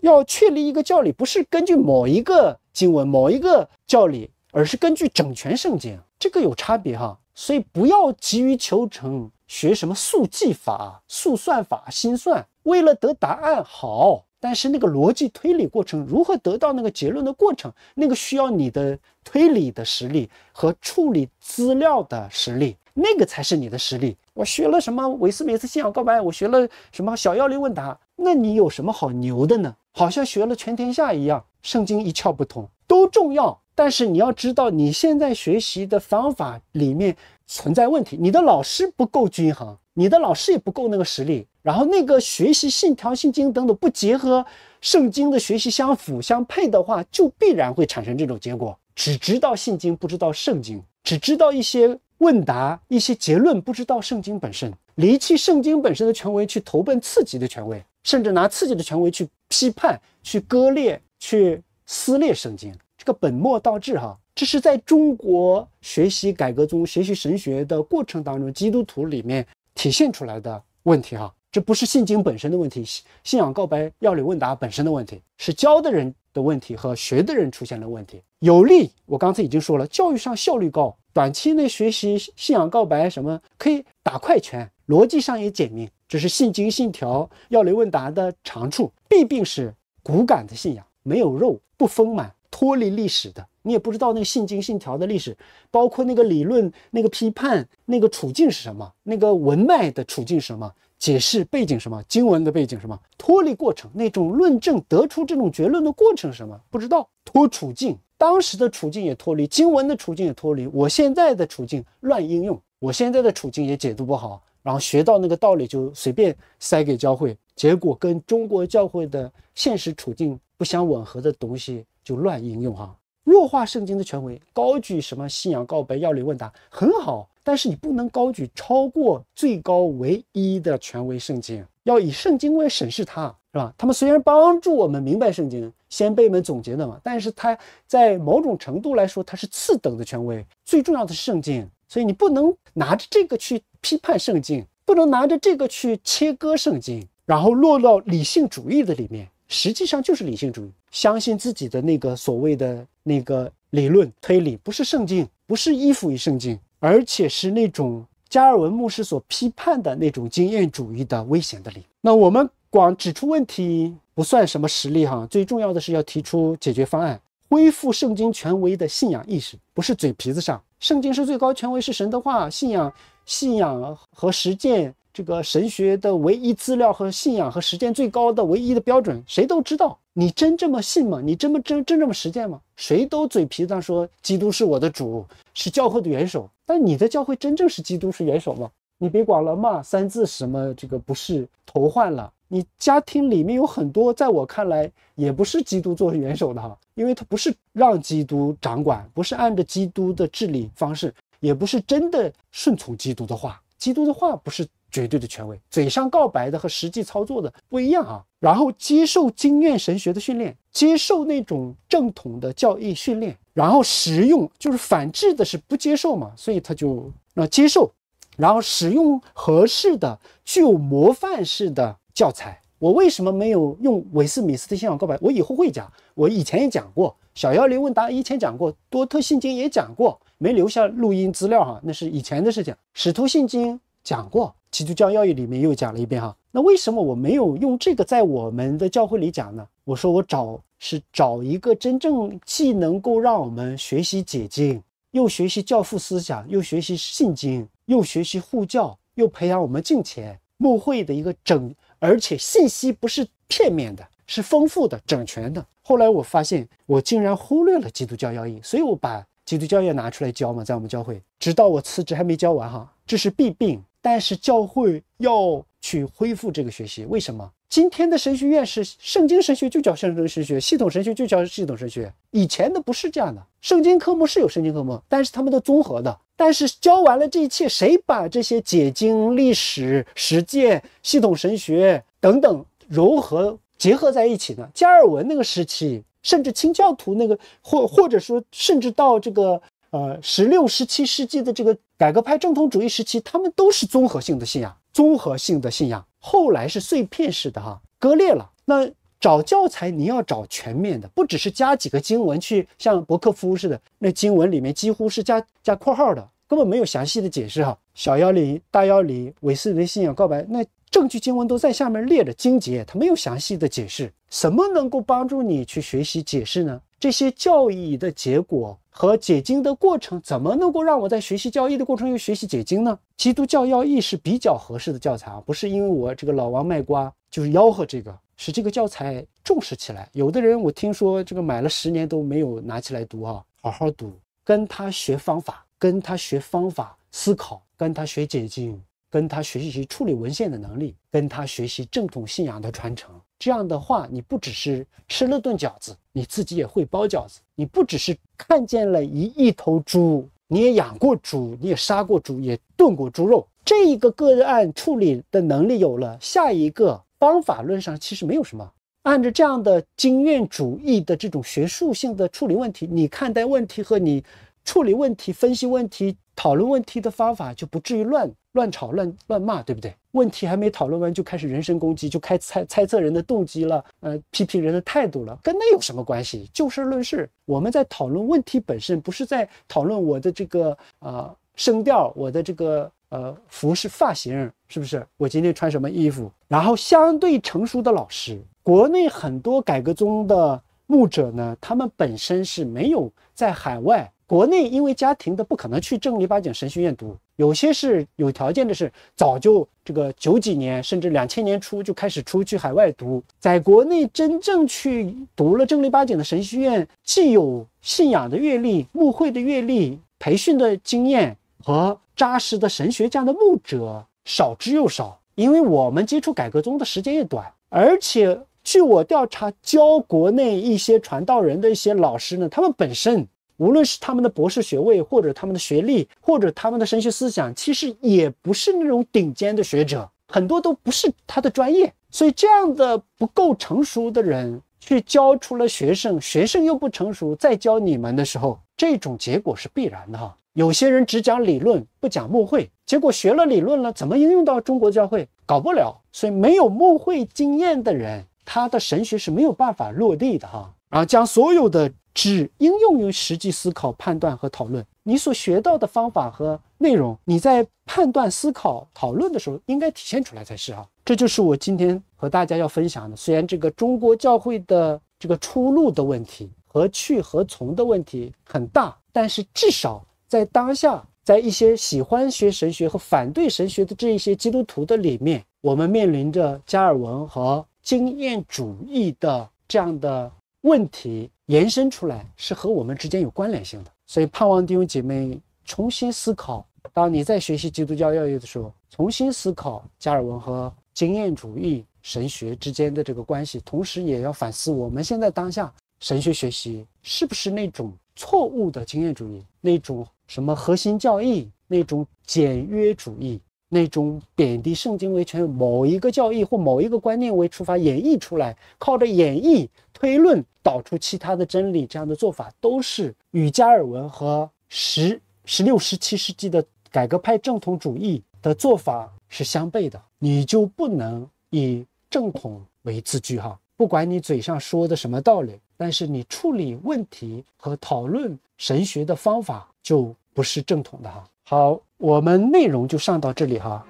Speaker 1: 要要确立一个教理，不是根据某一个经文、某一个教理，而是根据整全圣经，这个有差别哈，所以不要急于求成。学什么速记法、速算法、心算，为了得答案好。但是那个逻辑推理过程，如何得到那个结论的过程，那个需要你的推理的实力和处理资料的实力，那个才是你的实力。我学了什么《维斯梅斯信仰告白》，我学了什么小药零问答，那你有什么好牛的呢？好像学了全天下一样，圣经一窍不通都重要。但是你要知道，你现在学习的方法里面。存在问题，你的老师不够均衡，你的老师也不够那个实力，然后那个学习信条、信经等等不结合圣经的学习相辅相配的话，就必然会产生这种结果。只知道信经，不知道圣经；只知道一些问答、一些结论，不知道圣经本身。离弃圣经本身的权威，去投奔次级的权威，甚至拿次级的权威去批判、去割裂、去撕裂圣经，这个本末倒置哈。这是在中国学习改革中学习神学的过程当中，基督徒里面体现出来的问题哈，这不是信经本身的问题，信信仰告白要理问答本身的问题，是教的人的问题和学的人出现了问题。有利，我刚才已经说了，教育上效率高，短期内学习信仰告白什么可以打快拳，逻辑上也简明，这是信经信条要理问答的长处。弊病是骨感的信仰，没有肉，不丰满。脱离历史的，你也不知道那个信经信条的历史，包括那个理论、那个批判、那个处境是什么，那个文脉的处境是什么，解释背景什么，经文的背景什么，脱离过程那种论证得出这种结论的过程是什么？不知道脱处境，当时的处境也脱离，经文的处境也脱离，我现在的处境乱应用，我现在的处境也解读不好，然后学到那个道理就随便塞给教会，结果跟中国教会的现实处境不相吻合的东西。就乱应用哈，弱化圣经的权威，高举什么信仰告白、要理问答很好，但是你不能高举超过最高唯一的权威——圣经。要以圣经为审视，它是吧？他们虽然帮助我们明白圣经，先辈们总结的嘛，但是他在某种程度来说，他是次等的权威。最重要的是圣经，所以你不能拿着这个去批判圣经，不能拿着这个去切割圣经，然后落到理性主义的里面。实际上就是理性主义，相信自己的那个所谓的那个理论推理，不是圣经，不是依附于圣经，而且是那种加尔文牧师所批判的那种经验主义的危险的理。那我们光指出问题不算什么实力哈，最重要的是要提出解决方案，恢复圣经权威的信仰意识，不是嘴皮子上，圣经是最高权威，是神的话，信仰、信仰和实践。这个神学的唯一资料和信仰和实践最高的唯一的标准，谁都知道。你真这么信吗？你真真真这么实践吗？谁都嘴皮子上说基督是我的主，是教会的元首，但你的教会真正是基督是元首吗？你别管了骂三字什么这个不是头换了。你家庭里面有很多在我看来也不是基督做元首的哈，因为他不是让基督掌管，不是按着基督的治理方式，也不是真的顺从基督的话。基督的话不是。绝对的权威，嘴上告白的和实际操作的不一样啊。然后接受经验神学的训练，接受那种正统的教义训练，然后实用就是反制的是不接受嘛，所以他就那接受，然后使用合适的具有模范式的教材。我为什么没有用韦斯敏斯特信仰告白？我以后会讲，我以前也讲过小幺零问答，以前讲过多特信经也讲过，没留下录音资料哈，那是以前的事情。使徒信经讲过。基督教要义里面又讲了一遍哈，那为什么我没有用这个在我们的教会里讲呢？我说我找是找一个真正既能够让我们学习解经，又学习教父思想，又学习信经，又学习护教，又培养我们敬虔、慕会的一个整，而且信息不是片面的，是丰富的、整全的。后来我发现我竟然忽略了基督教要义，所以我把基督教要拿出来教嘛，在我们教会，直到我辞职还没教完哈，这是弊病。但是教会要去恢复这个学习，为什么？今天的神学院是圣经神学就叫圣经神学，系统神学就叫系统神学。以前的不是这样的，圣经科目是有圣经科目，但是他们都综合的。但是教完了这一切，谁把这些解经、历史、实践、系统神学等等融合结合在一起呢？加尔文那个时期，甚至清教徒那个，或或者说，甚至到这个呃十六、十七世纪的这个。改革派正统主义时期，他们都是综合性的信仰，综合性的信仰。后来是碎片式的哈，割裂了。那找教材，你要找全面的，不只是加几个经文去像伯克夫似的，那经文里面几乎是加加括号的，根本没有详细的解释哈。小幺里、大幺里、韦斯的信仰告白，那证据经文都在下面列着经节，他没有详细的解释。什么能够帮助你去学习解释呢？这些教义的结果和解经的过程，怎么能够让我在学习教义的过程又学习解经呢？基督教要义是比较合适的教材啊，不是因为我这个老王卖瓜就是吆喝这个，使这个教材重视起来。有的人我听说这个买了十年都没有拿起来读啊，好好读，跟他学方法，跟他学方法思考，跟他学解经，跟他学习处理文献的能力，跟他学习正统信仰的传承。这样的话，你不只是吃了顿饺子，你自己也会包饺子；你不只是看见了一一头猪，你也养过猪，你也杀过猪，也炖过猪肉。这一个个案处理的能力有了，下一个方法论上其实没有什么。按照这样的经验主义的这种学术性的处理问题，你看待问题和你处理问题、分析问题、讨论问题的方法，就不至于乱乱吵、乱乱骂，对不对？问题还没讨论完就开始人身攻击，就开猜猜测人的动机了，呃，批评人的态度了，跟那有什么关系？就事论事，我们在讨论问题本身，不是在讨论我的这个呃声调，我的这个呃服饰发型是不是？我今天穿什么衣服？然后相对成熟的老师，国内很多改革中的牧者呢，他们本身是没有在海外，国内因为家庭的不可能去正儿八经神学院读。有些是有条件的，是早就这个九几年甚至两千年初就开始出去海外读，在国内真正去读了正儿八经的神学院，既有信仰的阅历、牧会的阅历、培训的经验和扎实的神学家的牧者少之又少，因为我们接触改革宗的时间也短，而且据我调查，教国内一些传道人的一些老师呢，他们本身。无论是他们的博士学位，或者他们的学历，或者他们的神学思想，其实也不是那种顶尖的学者，很多都不是他的专业，所以这样的不够成熟的人去教出了学生，学生又不成熟，再教你们的时候，这种结果是必然的哈。有些人只讲理论不讲牧会，结果学了理论了，怎么应用到中国教会搞不了，所以没有牧会经验的人，他的神学是没有办法落地的哈。啊，将所有的。只应用于实际思考、判断和讨论。你所学到的方法和内容，你在判断、思考、讨论的时候应该体现出来才是啊！这就是我今天和大家要分享的。虽然这个中国教会的这个出路的问题、何去何从的问题很大，但是至少在当下，在一些喜欢学神学和反对神学的这一些基督徒的里面，我们面临着加尔文和经验主义的这样的。问题延伸出来是和我们之间有关联性的，所以盼望弟兄姐妹重新思考：当你在学习基督教教义的时候，重新思考加尔文和经验主义神学之间的这个关系，同时也要反思我们现在当下神学学习是不是那种错误的经验主义，那种什么核心教义，那种简约主义。那种贬低圣经为全某一个教义或某一个观念为出发演绎出来，靠着演绎推论导出其他的真理，这样的做法都是与加尔文和十十六、十七世纪的改革派正统主义的做法是相悖的。你就不能以正统为自居哈，不管你嘴上说的什么道理，但是你处理问题和讨论神学的方法就不是正统的哈。好。我们内容就上到这里哈。